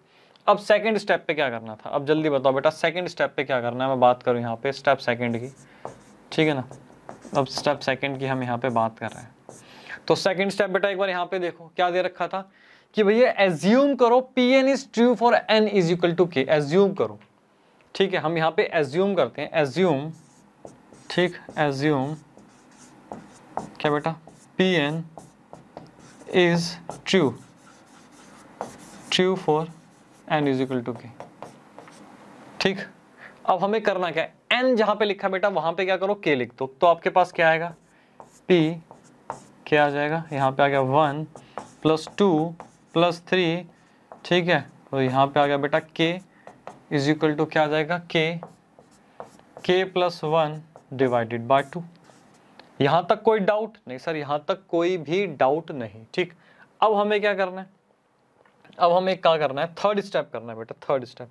अब सेकंड स्टेप पे क्या करना था अब जल्दी बताओ बेटा सेकंड स्टेप पे क्या करना है मैं बात करूँ यहाँ पे स्टेप सेकंड की ठीक है ना अब स्टेप सेकंड की हम यहाँ पे बात कर रहे हैं तो सेकंड स्टेप बेटा एक बार यहाँ पे देखो क्या दे रखा था कि भैया एज्यूम करो P n is true for n is equal to k assume करो ठीक है हम यहाँ पे एज्यूम करते हैं एज्यूम ठीक एज्यूम क्या बेटा P n is true true for n is equal to k ठीक अब हमें करना क्या है एन जहां पे लिखा बेटा वहां पे क्या करो के लिख दो तो आपके पास क्या आएगा पी क्या आ जाएगा यहाँ पे आ गया one plus two plus three ठीक है तो यहां पे आ गया बेटा के इज इक्वल टू क्या आ जाएगा k k plus one divided by two यहां तक कोई डाउट नहीं सर यहां तक कोई भी डाउट नहीं ठीक अब हमें क्या करना है अब हमें क्या करना है थर्ड स्टेप करना है बेटा थर्ड स्टेप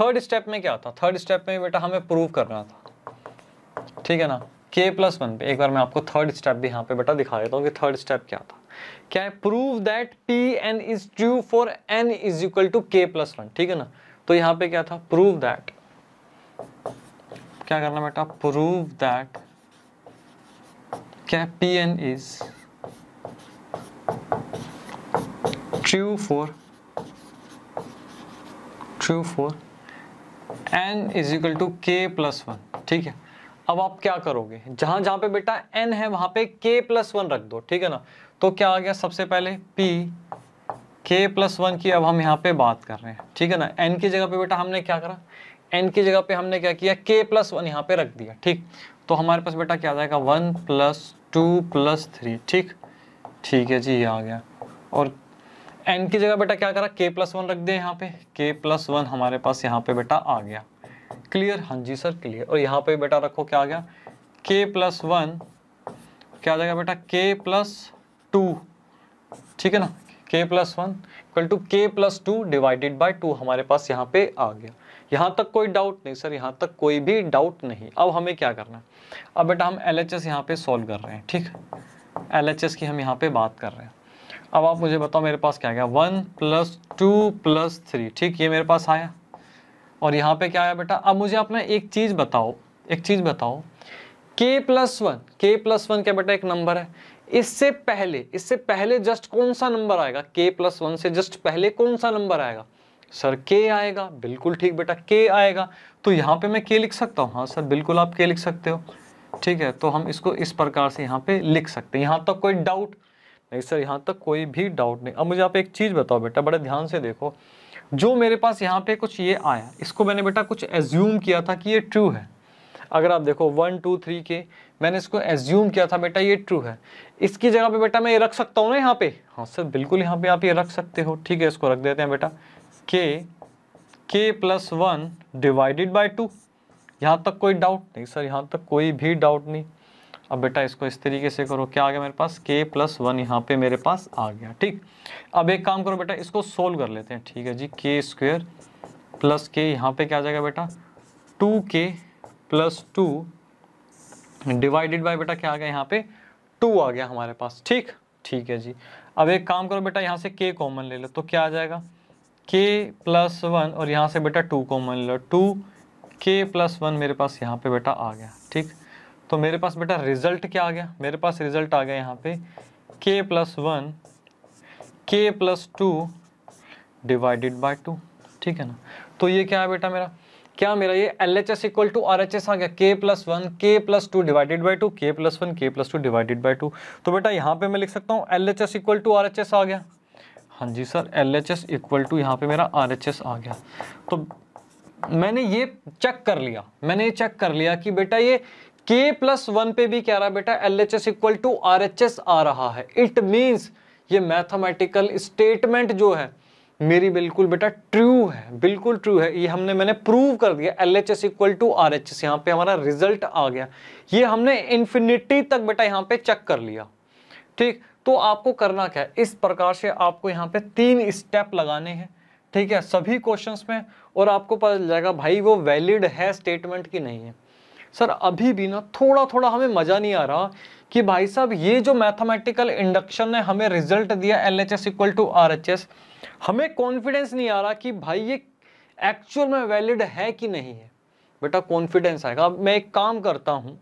थर्ड स्टेप में क्या था थर्ड स्टेप में बेटा हमें प्रूव करना था ठीक है ना के प्लस वन पे एक बार मैं आपको थर्ड स्टेप भी यहाँ पे बेटा दिखा देता हूँ कि थर्ड स्टेप क्या था क्या है prove that P n is true for n is equal to k plus one ठीक है ना तो यहाँ पे क्या था प्रूव दैट क्या करना बेटा प्रूव दैट क्या P n is true for true for n is equal to k plus one ठीक है अब आप क्या करोगे जहां जहां पे बेटा एन है वहां पे के प्लस वन रख दो ठीक है ना तो क्या आ गया सबसे पहले पी के प्लस वन की अब हम यहाँ पे बात कर रहे हैं ठीक है ना एन की जगह पे बेटा हमने क्या करा एन की जगह पे हमने क्या किया के प्लस वन यहाँ पे रख दिया ठीक तो हमारे पास बेटा क्या आ जाएगा one plus two plus three ठीक ठीक है जी ये आ गया और एन की जगह बेटा क्या करा के प्लस वन रख दे यहाँ पे के प्लस वन हमारे पास यहाँ पे बेटा आ गया क्लियर हाँ जी सर क्लियर और यहाँ पे बेटा रखो क्या आ गया के प्लस वन क्या आ जाएगा बेटा के प्लस टू ठीक है ना k plus one equal to k plus two divided by two हमारे पास यहाँ पे आ गया यहाँ तक कोई डाउट नहीं सर यहाँ तक कोई भी डाउट नहीं अब हमें क्या करना है अब बेटा हम एल एच एस यहाँ पर सॉल्व कर रहे हैं ठीक एल एच एस की हम यहाँ पर बात कर रहे हैं अब आप मुझे बताओ मेरे पास क्या गया one plus two plus three ठीक ये मेरे पास आया और यहाँ पे क्या आया बेटा अब मुझे अपना एक चीज़ बताओ एक चीज़ बताओ k plus one k plus one क्या बेटा एक नंबर है इससे पहले इससे पहले जस्ट कौन सा नंबर आएगा k प्लस वन से जस्ट पहले कौन सा नंबर आएगा सर के आएगा बिल्कुल ठीक बेटा के आएगा तो यहाँ पे मैं के लिख सकता हूँ हाँ सर बिल्कुल आप के लिख सकते हो ठीक है तो हम इसको इस प्रकार से यहाँ पे लिख सकते हैं यहाँ तक कोई डाउट नहीं सर यहाँ तक कोई भी डाउट नहीं अब मुझे आप एक चीज़ बताओ बेटा बड़े ध्यान से देखो जो मेरे पास यहाँ पे कुछ ये आया इसको मैंने बेटा कुछ एज्यूम किया था कि ये ट्रू है अगर आप देखो वन टू थ्री के मैंने इसको एज्यूम किया था बेटा ये ट्रू है इसकी जगह पे बेटा मैं ये रख सकता हूँ ना यहाँ पे हाँ सर बिल्कुल यहाँ पे आप ये रख सकते हो ठीक है इसको रख देते हैं बेटा k k plus one divided by two यहाँ तक कोई डाउट नहीं सर यहाँ तक कोई भी डाउट नहीं अब बेटा इसको इस तरीके से करो क्या आ गया मेरे पास के प्लस वन यहाँ पे मेरे पास आ गया ठीक अब एक काम करो बेटा इसको सोल्व कर लेते हैं ठीक है जी के स्क्वेयर प्लस के यहाँ पे क्या आ जाएगा बेटा to k plus two divided bye बेटा क्या आ गया यहाँ पे टू आ गया हमारे पास ठीक ठीक है जी अब एक काम करो बेटा यहाँ से के कॉमन ले लो तो क्या आ जाएगा के प्लस वन और यहाँ से बेटा टू कॉमन लो टू के प्लस वन मेरे पास यहाँ पे बेटा आ गया ठीक तो मेरे पास बेटा रिजल्ट क्या आ गया मेरे पास रिजल्ट आ गया यहाँ पे k plus one k plus two divided by two ठीक है ना तो ये क्या है बेटा मेरा क्या मेरा ये L H S equal to R H S आ गया k plus one k plus two divided by two k plus one k plus two divided by two तो बेटा यहाँ पे मैं लिख सकता हूँ L H S equal to R H S आ गया हाँ जी sir L H S equal to यहाँ पे मेरा आर एच एस आ गया तो मैंने ये चेक कर लिया मैंने ये चेक कर लिया कि बेटा ये K प्लस वन पे भी क्या रहा बेटा L H S equal to R H S आ रहा है इट मीन्स ये मैथमेटिकल स्टेटमेंट जो है मेरी बिल्कुल बेटा ट्रू है बिल्कुल ट्रू है ये हमने मैंने प्रूव कर दिया L H S equal to R H S यहाँ पे हमारा रिजल्ट आ गया ये हमने इन्फिनिटी तक बेटा यहाँ पे चेक कर लिया ठीक तो आपको करना क्या है इस प्रकार से आपको यहाँ पे तीन स्टेप लगाने हैं ठीक है सभी क्वेश्चंस में और आपको पता चल जाएगा भाई वो वैलिड है स्टेटमेंट की नहीं है सर अभी भी ना थोड़ा थोड़ा हमें मज़ा नहीं आ रहा कि भाई साहब ये जो मैथमेटिकल इंडक्शन ने हमें रिजल्ट दिया L H S equal to R H S हमें कॉन्फिडेंस नहीं आ रहा कि भाई ये एक्चुअल में वैलिड है कि नहीं है बेटा कॉन्फिडेंस आएगा अब मैं एक काम करता हूँ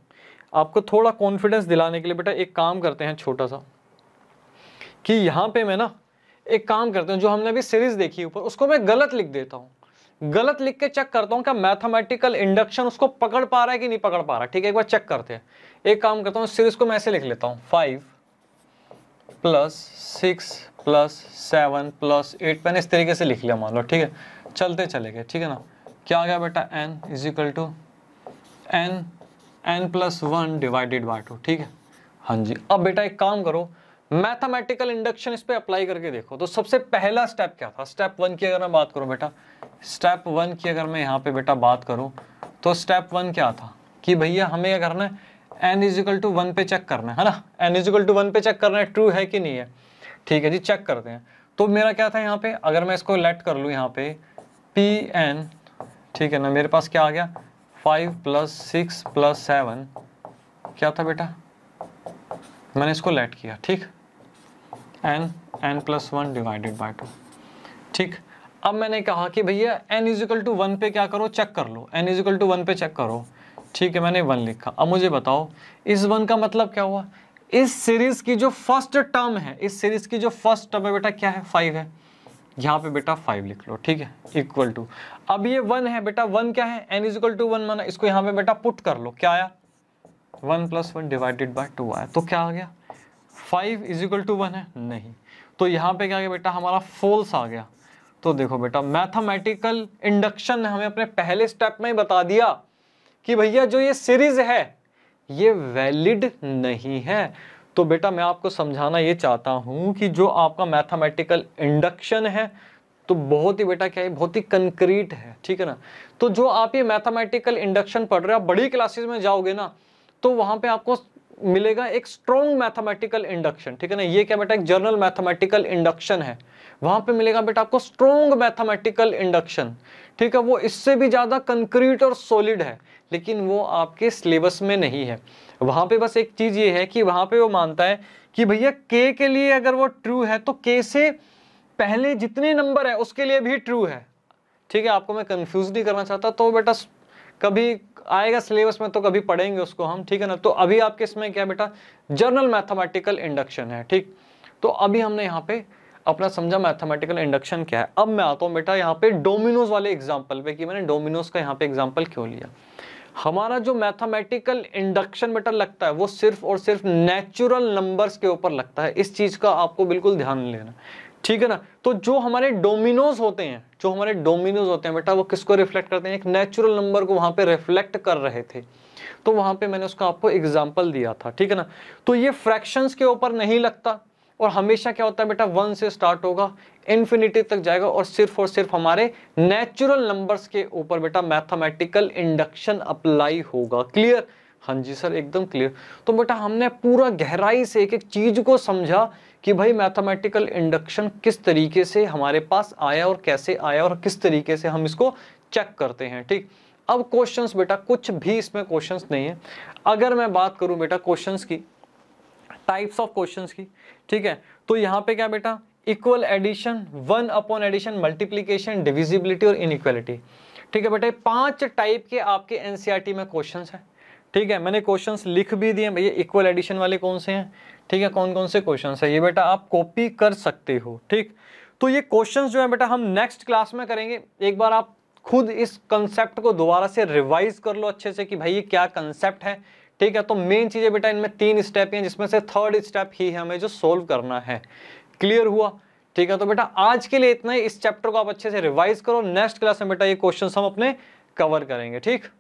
आपको थोड़ा कॉन्फिडेंस दिलाने के लिए बेटा एक काम करते हैं छोटा सा कि यहाँ पे मैं ना एक काम करता हूँ जो हमने अभी सीरीज देखी ऊपर उसको मैं गलत लिख देता हूँ गलत लिख के चेक करता हूँ क्या मैथमेटिकल इंडक्शन उसको पकड़ पा रहा है कि नहीं पकड़ पा रहा ठीक है एक बार चेक करते हैं एक काम करता हूँ सीरीज को मैं ऐसे लिख लेता हूँ five plus six plus seven plus eight मैंने इस तरीके से लिख लिया मान लो ठीक है चलते चले गए ठीक है ना क्या आ गया बेटा n is equal to n n plus one divided by two ठीक है हाँ जी अब बेटा एक काम करो मैथमेटिकल इंडक्शन इस पर अप्लाई करके देखो तो सबसे पहला स्टेप क्या था स्टेप वन की अगर मैं बात करूँ बेटा स्टेप वन की अगर मैं यहाँ पे बेटा बात करूँ तो स्टेप वन क्या था कि भैया हमें यह करना है एन इजिकल टू वन पे चेक करना है ना एन इजिकल टू वन पे चेक करना है ट्रू है कि नहीं है ठीक है जी चेक करते हैं तो मेरा क्या था यहाँ पे अगर मैं इसको लेट कर लूँ यहाँ पे पी एन ठीक है ना मेरे पास क्या आ गया five plus six plus seven क्या था बेटा मैंने इसको लेट किया ठीक n n plus one divided by two ठीक अब मैंने कहा कि भैया एन इजिकल टू वन पे क्या करो चेक कर लो एन इजिकल टू वन पे चेक करो ठीक है मैंने वन लिखा अब मुझे बताओ इस वन का मतलब क्या हुआ इस सीरीज की जो फर्स्ट टर्म है इस सीरीज की जो फर्स्ट टर्म है बेटा क्या है फाइव है यहाँ पे बेटा फाइव लिख लो ठीक है इक्वल टू अब ये वन है बेटा वन क्या है एन इजिकल टू वन माना इसको यहाँ पे बेटा पुट कर लो क्या आया one plus one divided by two आया तो क्या आ गया five is equal to one है नहीं तो यहाँ पे क्या गया बेटा हमारा फोल्स आ गया तो देखो बेटा मैथमेटिकल इंडक्शन ने हमें अपने पहले स्टेप में ही बता दिया कि भैया जो ये सीरीज है ये वैलिड नहीं है तो बेटा मैं आपको समझाना ये चाहता हूँ कि जो आपका मैथमेटिकल इंडक्शन है तो बहुत ही बेटा क्या है बहुत ही कंक्रीट है ठीक है ना तो जो आप ये मैथमेटिकल इंडक्शन पढ़ रहे हो आप बड़ी क्लासेस में जाओगे ना तो वहाँ पे आपको मिलेगा एक स्ट्रॉन्ग मैथमेटिकल इंडक्शन ठीक है ना ये क्या बेटा एक जर्नल मैथमेटिकल इंडक्शन है वहां पे मिलेगा बेटा आपको स्ट्रॉन्ग मैथमेटिकल इंडक्शन ठीक है वो इससे भी ज़्यादा कंक्रीट और सॉलिड है लेकिन वो आपके सिलेबस में नहीं है वहां पे बस एक चीज़ ये है कि वहां पे वो मानता है कि भैया के के लिए अगर वो ट्रू है तो के से पहले जितने नंबर है उसके लिए भी ट्रू है ठीक है आपको मैं कंफ्यूज नहीं करना चाहता तो बेटा कभी आएगा सिलेबस में तो कभी पढ़ेंगे उसको हम ठीक है ना तो अभी आपके इसमें क्या बेटा जर्नल मैथमेटिकल इंडक्शन है ठीक तो अभी हमने यहाँ पे अपना समझा मैथमेटिकल इंडक्शन क्या है अब मैं आता हूँ बेटा यहाँ पे डोमिनोज वाले एग्जाम्पल पे कि मैंने डोमिनोज का यहाँ पे एग्जाम्पल क्यों लिया हमारा जो मैथमेटिकल इंडक्शन बेटा लगता है वो सिर्फ और सिर्फ नेचुरल नंबर्स के ऊपर लगता है इस चीज़ का आपको बिल्कुल ध्यान लेना ठीक है ना तो जो हमारे डोमिनोज होते हैं जो हमारे डोमिनोज होते हैं बेटा वो किसको रिफ्लेक्ट करते हैं एक नेचुरल नंबर को वहां पे रिफ्लेक्ट कर रहे थे तो वहां पे मैंने उसका आपको एग्जांपल दिया था ठीक है ना तो ये फ्रैक्शंस के ऊपर नहीं लगता और हमेशा क्या होता है बेटा वन से स्टार्ट होगा इन्फिनिटी तक जाएगा और सिर्फ और सिर्फ हमारे नेचुरल नंबर्स के ऊपर बेटा मैथमेटिकल इंडक्शन अप्लाई होगा क्लियर हाँ जी सर एकदम क्लियर तो बेटा हमने पूरा गहराई से एक एक चीज को समझा कि भाई मैथमेटिकल इंडक्शन किस तरीके से हमारे पास आया और कैसे आया और किस तरीके से हम इसको चेक करते हैं ठीक अब क्वेश्चंस बेटा कुछ भी इसमें क्वेश्चंस नहीं है अगर मैं बात करूं बेटा क्वेश्चंस की टाइप्स ऑफ क्वेश्चंस की ठीक है तो यहाँ पे क्या बेटा equal addition one upon addition multiplication divisibility और इनइक्वालिटी ठीक है बेटा पांच टाइप के आपके एनसीईआरटी e में क्वेश्चन हैं ठीक है मैंने क्वेश्चंस लिख भी दिए भैया इक्वल एडिशन वाले कौन से हैं ठीक है कौन कौन से क्वेश्चंस है ये बेटा आप कॉपी कर सकते हो ठीक तो ये क्वेश्चंस जो है बेटा हम नेक्स्ट क्लास में करेंगे एक बार आप खुद इस कंसेप्ट को दोबारा से रिवाइज कर लो अच्छे से कि भाई ये क्या कंसेप्ट है ठीक है तो मेन चीज़ें बेटा इनमें तीन स्टेप हैं जिसमें से थर्ड स्टेप ही है हमें जो सोल्व करना है क्लियर हुआ ठीक है तो बेटा आज के लिए इतना ही इस चैप्टर को आप अच्छे से रिवाइज करो नेक्स्ट क्लास में बेटा ये क्वेश्चन हम अपने कवर करेंगे ठीक